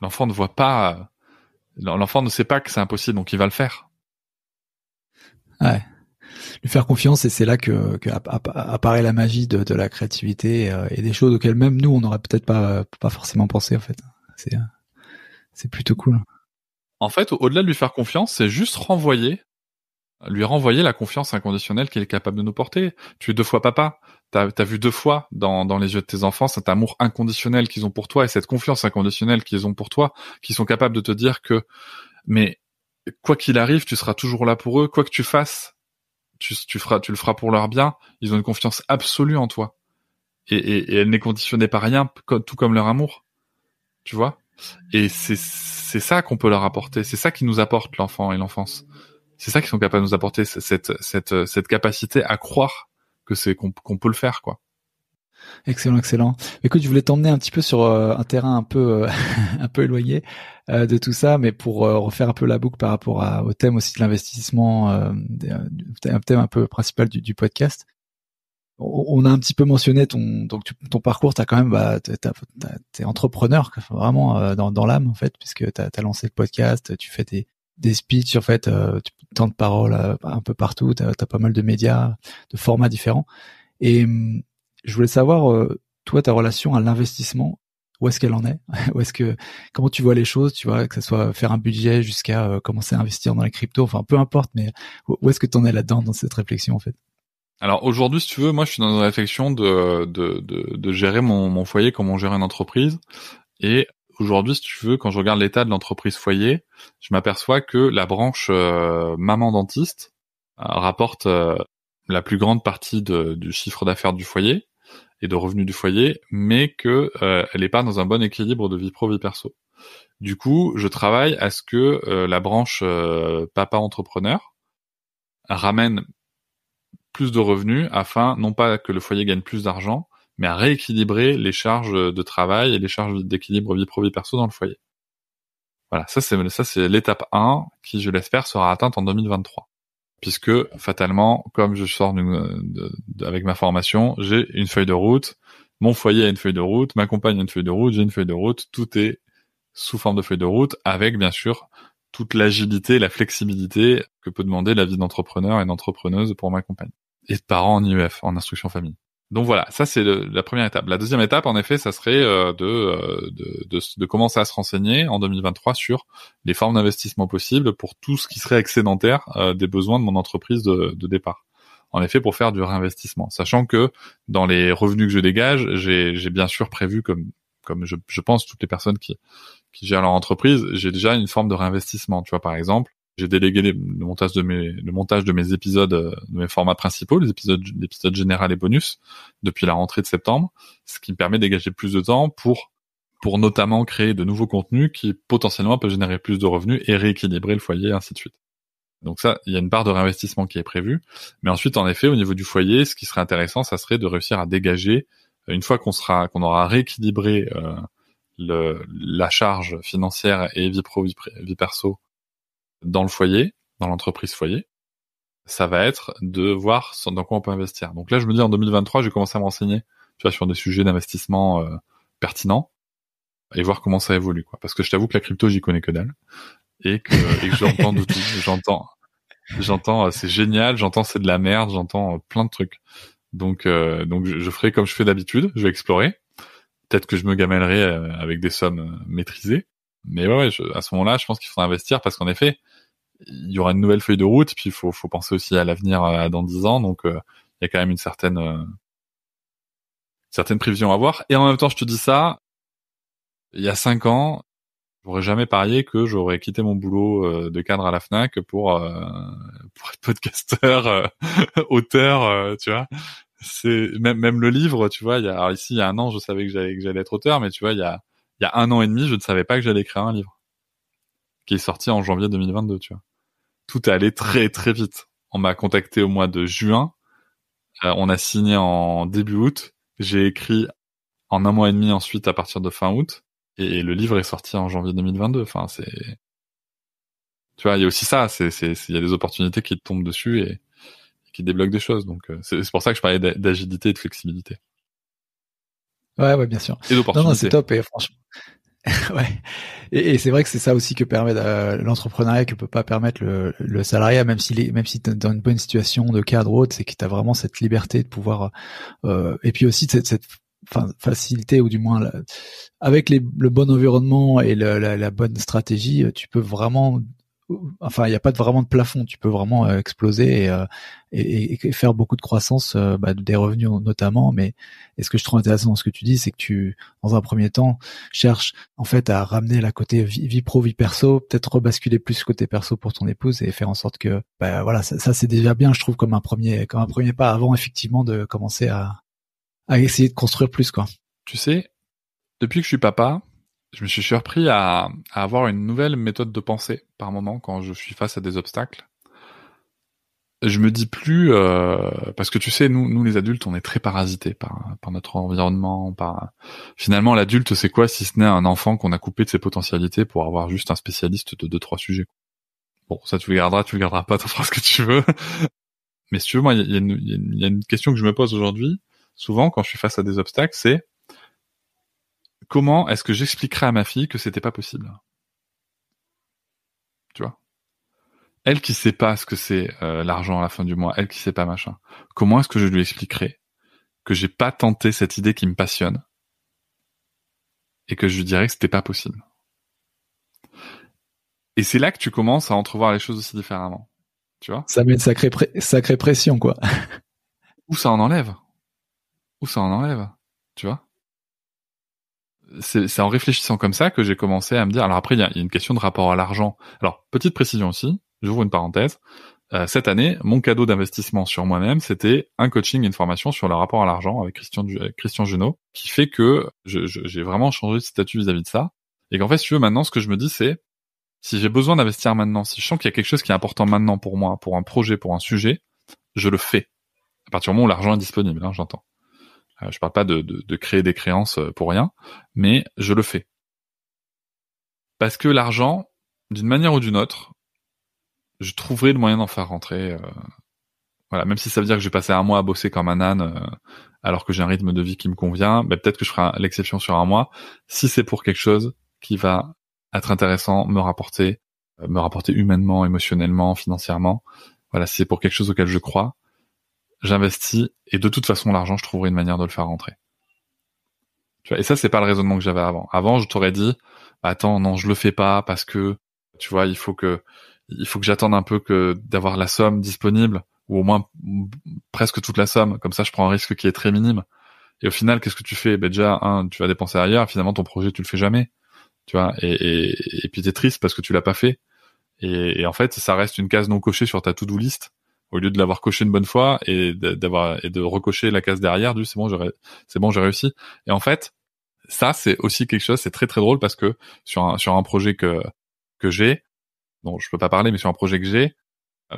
[SPEAKER 2] L'enfant ne voit pas, l'enfant ne sait pas que c'est impossible, donc il va le faire.
[SPEAKER 1] Ouais. Lui faire confiance et c'est là que, apparaît la magie de, la créativité euh, et des choses auxquelles même nous on n'aurait peut-être pas pas forcément pensé en fait. C'est c'est plutôt cool.
[SPEAKER 2] En fait, au-delà de lui faire confiance, c'est juste renvoyer, lui renvoyer la confiance inconditionnelle qu'il est capable de nous porter. Tu es deux fois papa. T'as as vu deux fois dans, les yeux de tes enfants cet amour inconditionnel qu'ils ont pour toi et cette confiance inconditionnelle qu'ils ont pour toi, qui sont capables de te dire que, mais quoi qu'il arrive, tu seras toujours là pour eux, quoi que tu fasses, tu, feras, le feras pour leur bien. Ils ont une confiance absolue en toi. Et, et elle n'est conditionnée par rien, tout comme leur amour. Tu vois? Et c'est c'est ça qu'on peut leur apporter. C'est ça qui nous apporte l'enfant et l'enfance. C'est ça qu'ils sont capables de nous apporter, cette, cette, cette capacité à croire que c'est qu'on peut le faire, quoi.
[SPEAKER 1] Excellent, excellent. Écoute, je voulais t'emmener un petit peu sur euh, un terrain un peu euh, un peu éloigné euh, de tout ça, mais pour refaire un peu la boucle par rapport au thème aussi de l'investissement, un thème un peu principal du podcast on a un petit peu mentionné ton donc ton parcours, t'as quand même bah t'es entrepreneur vraiment euh, dans, l'âme en fait puisque tu as lancé le podcast, tu fais des des speeches en fait, euh, de parole euh, un peu partout, tu as pas mal de médias, de formats différents et hum, je voulais savoir euh, toi ta relation à l'investissement, où est-ce qu'elle en est, où est-ce que comment tu vois les choses, tu vois que ce soit faire un budget jusqu'à commencer à investir dans la crypto, enfin peu importe mais où, est-ce que tu en es là-dedans dans cette réflexion en fait.
[SPEAKER 2] Alors aujourd'hui, si tu veux, moi je suis dans la réflexion de, de, de, gérer mon, mon, foyer comme on gère une entreprise. Et aujourd'hui, si tu veux, quand je regarde l'état de l'entreprise foyer, je m'aperçois que la branche euh, maman dentiste euh, rapporte euh, la plus grande partie de, du chiffre d'affaires du foyer et de revenus du foyer, mais que elle n'est pas dans un bon équilibre de vie pro vie perso. Du coup, je travaille à ce que la branche papa entrepreneur ramène plus de revenus afin non pas que le foyer gagne plus d'argent, mais à rééquilibrer les charges de travail et les charges d'équilibre vie pro vie perso dans le foyer. Voilà, ça c'est ça c'est l'étape 1 qui je l'espère sera atteinte en 2023. Puisque fatalement, comme je sors avec ma formation, j'ai une feuille de route, mon foyer a une feuille de route, ma compagne a une feuille de route, j'ai une feuille de route, tout est sous forme de feuille de route avec bien sûr toute l'agilité, la flexibilité que peut demander la vie d'entrepreneur et d'entrepreneuse pour ma compagne et de parents en IEF, en instruction famille. Donc voilà, ça c'est la première étape. La deuxième étape, en effet, ça serait euh, euh, de, de, de, commencer à se renseigner en 2023 sur les formes d'investissement possibles pour tout ce qui serait excédentaire euh, des besoins de mon entreprise de, de départ. En effet, pour faire du réinvestissement, sachant que dans les revenus que je dégage, j'ai bien sûr prévu, comme, comme je, je pense toutes les personnes qui, qui gèrent leur entreprise, j'ai déjà une forme de réinvestissement. Tu vois, par exemple, j'ai délégué le montage de mes le montage de mes épisodes euh, de mes formats principaux, les épisodes l'épisode général et bonus depuis la rentrée de septembre, ce qui me permet de dégager plus de temps pour pour notamment créer de nouveaux contenus qui potentiellement peuvent générer plus de revenus et rééquilibrer le foyer ainsi de suite. Donc ça, il y a une part de réinvestissement qui est prévue, mais ensuite en effet au niveau du foyer, ce qui serait intéressant, ça serait de réussir à dégager euh, une fois qu'on sera qu'on aura rééquilibré euh, le, la charge financière et vie pro vie perso dans le foyer, dans l'entreprise foyer, ça va être de voir dans quoi on peut investir. Donc là, je me dis en 2023, vais commencer à m'enseigner, tu sur des sujets d'investissement euh, pertinents et voir comment ça évolue, quoi. Parce que je t'avoue que la crypto, j'y connais que dalle et que, et que j'entends de J'entends, j'entends, euh, c'est génial. J'entends, c'est de la merde. J'entends euh, plein de trucs. Donc, donc, je, ferai comme je fais d'habitude. Je vais explorer. Peut-être que je me gamellerai avec des sommes maîtrisées. Mais ouais, à ce moment-là, je pense qu'il faut investir parce qu'en effet, il y aura une nouvelle feuille de route, puis il faut, faut penser aussi à l'avenir euh, dans 10 ans, donc euh, il y a quand même une certaine, euh, certaine prévision à avoir. Et en même temps, je te dis ça, il y a 5 ans, j'aurais jamais parié que j'aurais quitté mon boulot de cadre à la Fnac pour, pour être podcasteur, auteur, tu vois c'est même même le livre, tu vois. Il y a alors ici il y a un an, je savais que j'allais que j'allais être auteur, mais tu vois, il y a il y a un an et demi, je ne savais pas que j'allais écrire un livre qui est sorti en janvier 2022, tu vois tout est allé très très vite. On m'a contacté au mois de juin. Euh, on a signé en début août. J'ai écrit en un mois et demi ensuite à partir de fin août. Et le livre est sorti en janvier 2022. Enfin, c'est, tu vois, il y a aussi ça. C'est, c'est, il y a des opportunités qui te tombent dessus et, qui débloquent des choses. Donc, euh, c'est pour ça que je parlais d'agilité et de flexibilité.
[SPEAKER 1] Ouais, ouais, bien sûr. Non, c'est top. Et franchement, ouais. Et, c'est vrai que c'est ça aussi que permet l'entrepreneuriat que peut pas permettre le, salariat, même si même si t'es dans une bonne situation de cadre ou c'est que t'as vraiment cette liberté de pouvoir euh, et puis aussi cette, cette facilité ou du moins avec le bon environnement et la, la, bonne stratégie, tu peux vraiment enfin, il n'y a pas vraiment de plafond. Tu peux vraiment euh, exploser euh, et, faire beaucoup de croissance euh, bah, des revenus notamment. Mais est ce que je trouve intéressant dans ce que tu dis, c'est que tu, dans un premier temps, cherches en fait à ramener la côté vie, pro, vie perso, peut-être rebasculer plus côté perso pour ton épouse et faire en sorte que, bah, voilà, ça, c'est déjà bien, je trouve, comme un premier, comme un premier pas avant effectivement de commencer à, à essayer de construire plus quoi.
[SPEAKER 2] Tu sais, depuis que je suis papa, je me suis surpris à, avoir une nouvelle méthode de pensée par moment quand je suis face à des obstacles. Je me dis plus euh, parce que tu sais, nous, nous les adultes, on est très parasités par, notre environnement. Par finalement, l'adulte, c'est quoi si ce n'est un enfant qu'on a coupé de ses potentialités pour avoir juste un spécialiste de deux trois sujets. Bon, ça tu le garderas, tu le garderas pas, tu feras ce que tu veux. Mais si tu veux, moi, il y, y, a une question que je me pose aujourd'hui, souvent quand je suis face à des obstacles, c'est Comment est-ce que j'expliquerais à ma fille que c'était pas possible Tu vois Elle qui sait pas ce que c'est euh, l'argent à la fin du mois, elle qui sait pas machin. Comment est-ce que je lui expliquerai que j'ai pas tenté cette idée qui me passionne et que je lui dirais que c'était pas possible Et c'est là que tu commences à entrevoir les choses aussi différemment. Tu vois
[SPEAKER 1] Ça met une sacrée, sacrée pression, quoi.
[SPEAKER 2] Ou ça en enlève. Ou ça en enlève. Tu vois c'est en réfléchissant comme ça que j'ai commencé à me dire. Alors après, il y a, une question de rapport à l'argent. Alors petite précision aussi, j'ouvre une parenthèse. Euh, cette année, mon cadeau d'investissement sur moi-même, c'était un coaching et une formation sur le rapport à l'argent avec Christian, Christian Junot, qui fait que j'ai vraiment changé de statut vis-à-vis de ça. Et qu'en fait, si tu veux, maintenant, ce que je me dis, c'est si j'ai besoin d'investir maintenant, si je sens qu'il y a quelque chose qui est important maintenant pour moi, pour un projet, pour un sujet, je le fais. À partir du moment où l'argent est disponible, hein, j'entends. Euh, je parle pas de, créer des créances euh, pour rien, mais je le fais. Parce que l'argent, d'une manière ou d'une autre, je trouverai le moyen d'en faire rentrer. Euh, voilà, même si ça veut dire que je vais passer un mois à bosser comme un âne, alors que j'ai un rythme de vie qui me convient, bah, peut-être que je ferai l'exception sur un mois, si c'est pour quelque chose qui va être intéressant, me rapporter, me rapporter humainement, émotionnellement, financièrement. Voilà, si c'est pour quelque chose auquel je crois, j'investis et de toute façon l'argent, je trouverai une manière de le faire rentrer. Tu vois, et ça, c'est pas le raisonnement que j'avais avant. Avant, je t'aurais dit, attends, non, je le fais pas parce que, tu vois, il faut que, il faut que j'attende un peu que d'avoir la somme disponible ou au moins presque toute la somme. Comme ça, je prends un risque qui est très minime. Et au final, qu'est-ce que tu fais? Ben, déjà, un, tu vas dépenser ailleurs. Finalement, ton projet, tu le fais jamais. Tu vois, et, et, puis t'es triste parce que tu l'as pas fait. Et, et, en fait, ça reste une case non cochée sur ta to-do list au lieu de l'avoir coché une bonne fois et d'avoir et de recocher la case derrière du c'est bon, c'est bon, j'ai réussi. Et en fait, ça c'est aussi quelque chose, c'est très très drôle parce que sur un sur un projet que que j'ai, dont je peux pas parler, mais sur un projet que j'ai,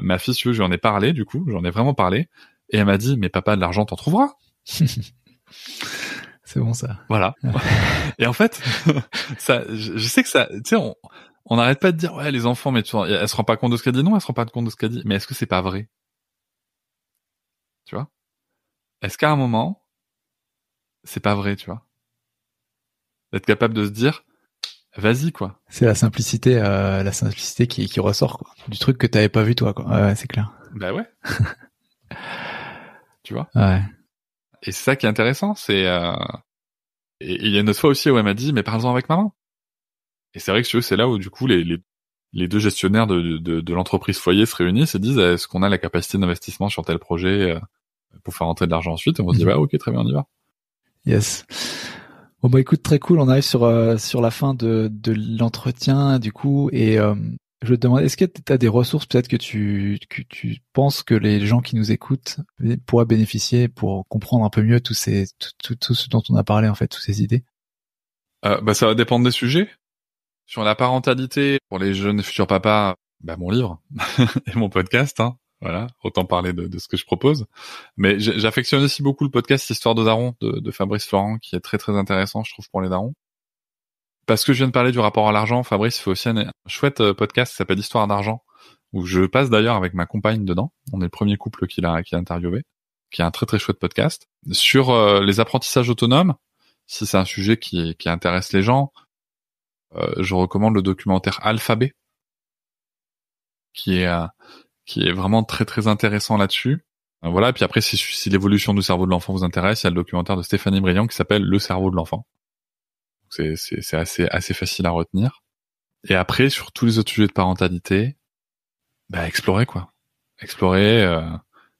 [SPEAKER 2] ma fille, si j'en ai parlé du coup, j'en ai vraiment parlé, et elle m'a dit mais papa de l'argent t'en trouveras. c'est bon ça. Voilà. et en fait, ça, je, sais que ça, tu sais, on on n'arrête pas de dire ouais les enfants mais tu, elle se rend pas compte de ce qu'elle dit non elle se rend pas compte de ce qu'elle dit mais est-ce que c'est pas vrai tu vois? Est-ce qu'à un moment, c'est pas vrai, tu vois? D'être capable de se dire, vas-y, quoi.
[SPEAKER 1] C'est la simplicité, euh, la simplicité qui, qui ressort, quoi. Du truc que t'avais pas vu, toi, quoi. c'est clair.
[SPEAKER 2] Bah ouais. tu vois? Ouais. Et c'est ça qui est intéressant, c'est, euh... et il y a une autre fois aussi où elle m'a dit, mais parle-en avec maman. Et c'est vrai que c'est là où, du coup, les, les les deux gestionnaires de, de, de l'entreprise foyer se réunissent et disent est-ce qu'on a la capacité d'investissement sur tel projet euh, pour faire rentrer de l'argent ensuite et on se dit mhm. bah ok très bien on y va.
[SPEAKER 1] Yes. Bon bah écoute très cool on arrive sur euh, sur la fin de, de l'entretien du coup et euh, je te demande est-ce que tu as des ressources peut-être que tu que tu penses que les gens qui nous écoutent pourraient bénéficier pour comprendre un peu mieux tous ces tout, tout, tout ce dont on a parlé en fait toutes ces idées.
[SPEAKER 2] Euh, bah ça va dépendre des sujets. Sur la parentalité, pour les jeunes futurs papas, bah, mon livre et mon podcast, hein. voilà, autant parler de, ce que je propose. Mais j'affectionne aussi beaucoup le podcast Histoire de Daron de, Fabrice Florent, qui est très très intéressant, je trouve, pour les darons. Parce que je viens de parler du rapport à l'argent, Fabrice fait aussi un chouette euh, podcast qui s'appelle Histoire d'argent, où je passe d'ailleurs avec ma compagne dedans. On est le premier couple qui l'a a interviewé, qui a un très très chouette podcast sur euh, les apprentissages autonomes, si c'est un sujet qui intéresse les gens, euh, je recommande le documentaire Alphabet, qui est euh, qui est vraiment très très intéressant là-dessus. Euh, voilà. puis après, si, l'évolution du cerveau de l'enfant vous intéresse, il y a le documentaire de Stéphanie Briand qui s'appelle Le cerveau de l'enfant. C'est assez assez facile à retenir. Et après, sur tous les autres sujets de parentalité, bah explorez quoi. Explorez.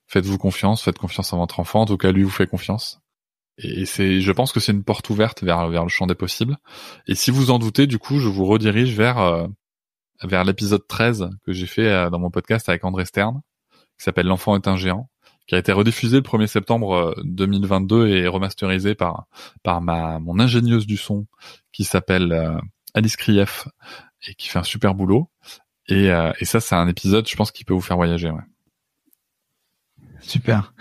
[SPEAKER 2] Faites-vous confiance, faites confiance à votre enfant. En tout cas, lui vous fait confiance. Et c'est, je pense que c'est une porte ouverte vers, vers le champ des possibles. Et si vous en doutez, du coup, je vous redirige vers, euh, vers l'épisode 13 que j'ai fait euh, dans mon podcast avec André Stern, qui s'appelle L'enfant est un géant, qui a été rediffusé le 1er septembre 2022 euh, et remasterisé par, par ma, mon ingénieuse du son, qui s'appelle Alice Krief, et qui fait un super boulot. Et, et ça, c'est un épisode, je pense, qui peut vous faire voyager. Ouais.
[SPEAKER 1] Super.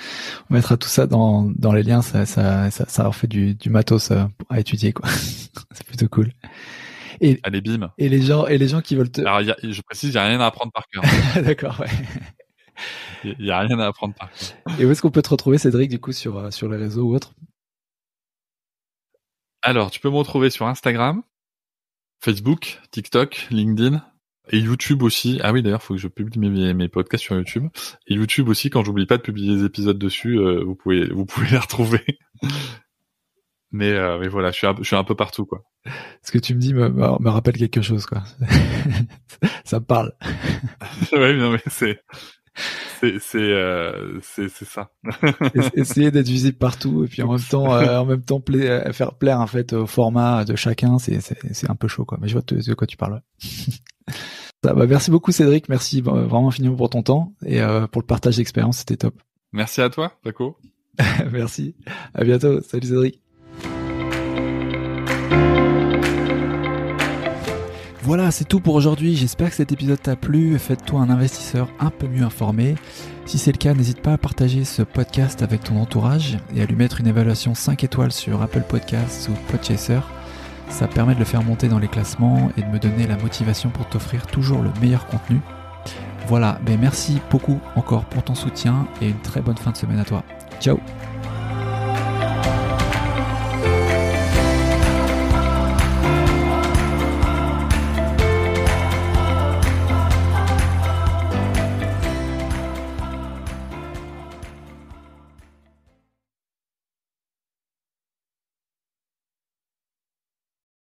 [SPEAKER 1] On mettra tout ça dans, les liens. Ça, ça, ça, leur fait du, du matos euh, à étudier, quoi. c'est plutôt cool.
[SPEAKER 2] Et, Allez, bim. Et les gens, et les gens qui veulent te. Alors, je précise, il n'y a rien à apprendre par cœur. D'accord, ouais. Il n'y a rien à apprendre par cœur.
[SPEAKER 1] Et où est-ce qu'on peut te retrouver, Cédric, du coup, sur, euh, sur les réseaux ou autre
[SPEAKER 2] Alors, tu peux me retrouver sur Instagram, Facebook, TikTok, LinkedIn, et YouTube aussi. Ah oui, d'ailleurs, il faut que je publie mes, podcasts sur YouTube. Et YouTube aussi, quand j'oublie pas de publier les épisodes dessus, euh, vous pouvez vous pouvez les retrouver. mais euh, mais voilà, je suis un, je suis un peu partout quoi.
[SPEAKER 1] Ce que tu me dis me, rappelle quelque chose quoi. Ça me parle.
[SPEAKER 2] oui, mais c'est euh, c'est c'est ça. Essayer
[SPEAKER 1] d'être visible partout et puis en même temps euh, en même temps euh, faire plaire en fait au format de chacun, c'est un peu chaud quoi. Mais je vois de quoi tu parles. merci beaucoup Cédric, merci vraiment infiniment pour ton temps et pour le partage d'expérience, c'était top.
[SPEAKER 2] Merci à toi, Paco. merci. À bientôt. Salut Cédric.
[SPEAKER 1] Voilà, c'est tout pour aujourd'hui. J'espère que cet épisode t'a plu. Faites-toi un investisseur un peu mieux informé. Si c'est le cas, n'hésite pas à partager ce podcast avec ton entourage et à lui mettre une évaluation 5 étoiles sur Apple Podcasts ou Podchaser. Ça permet de le faire monter dans les classements et de me donner la motivation pour t'offrir toujours le meilleur contenu. Voilà, ben merci beaucoup encore pour ton soutien et une très bonne fin de semaine à toi. Ciao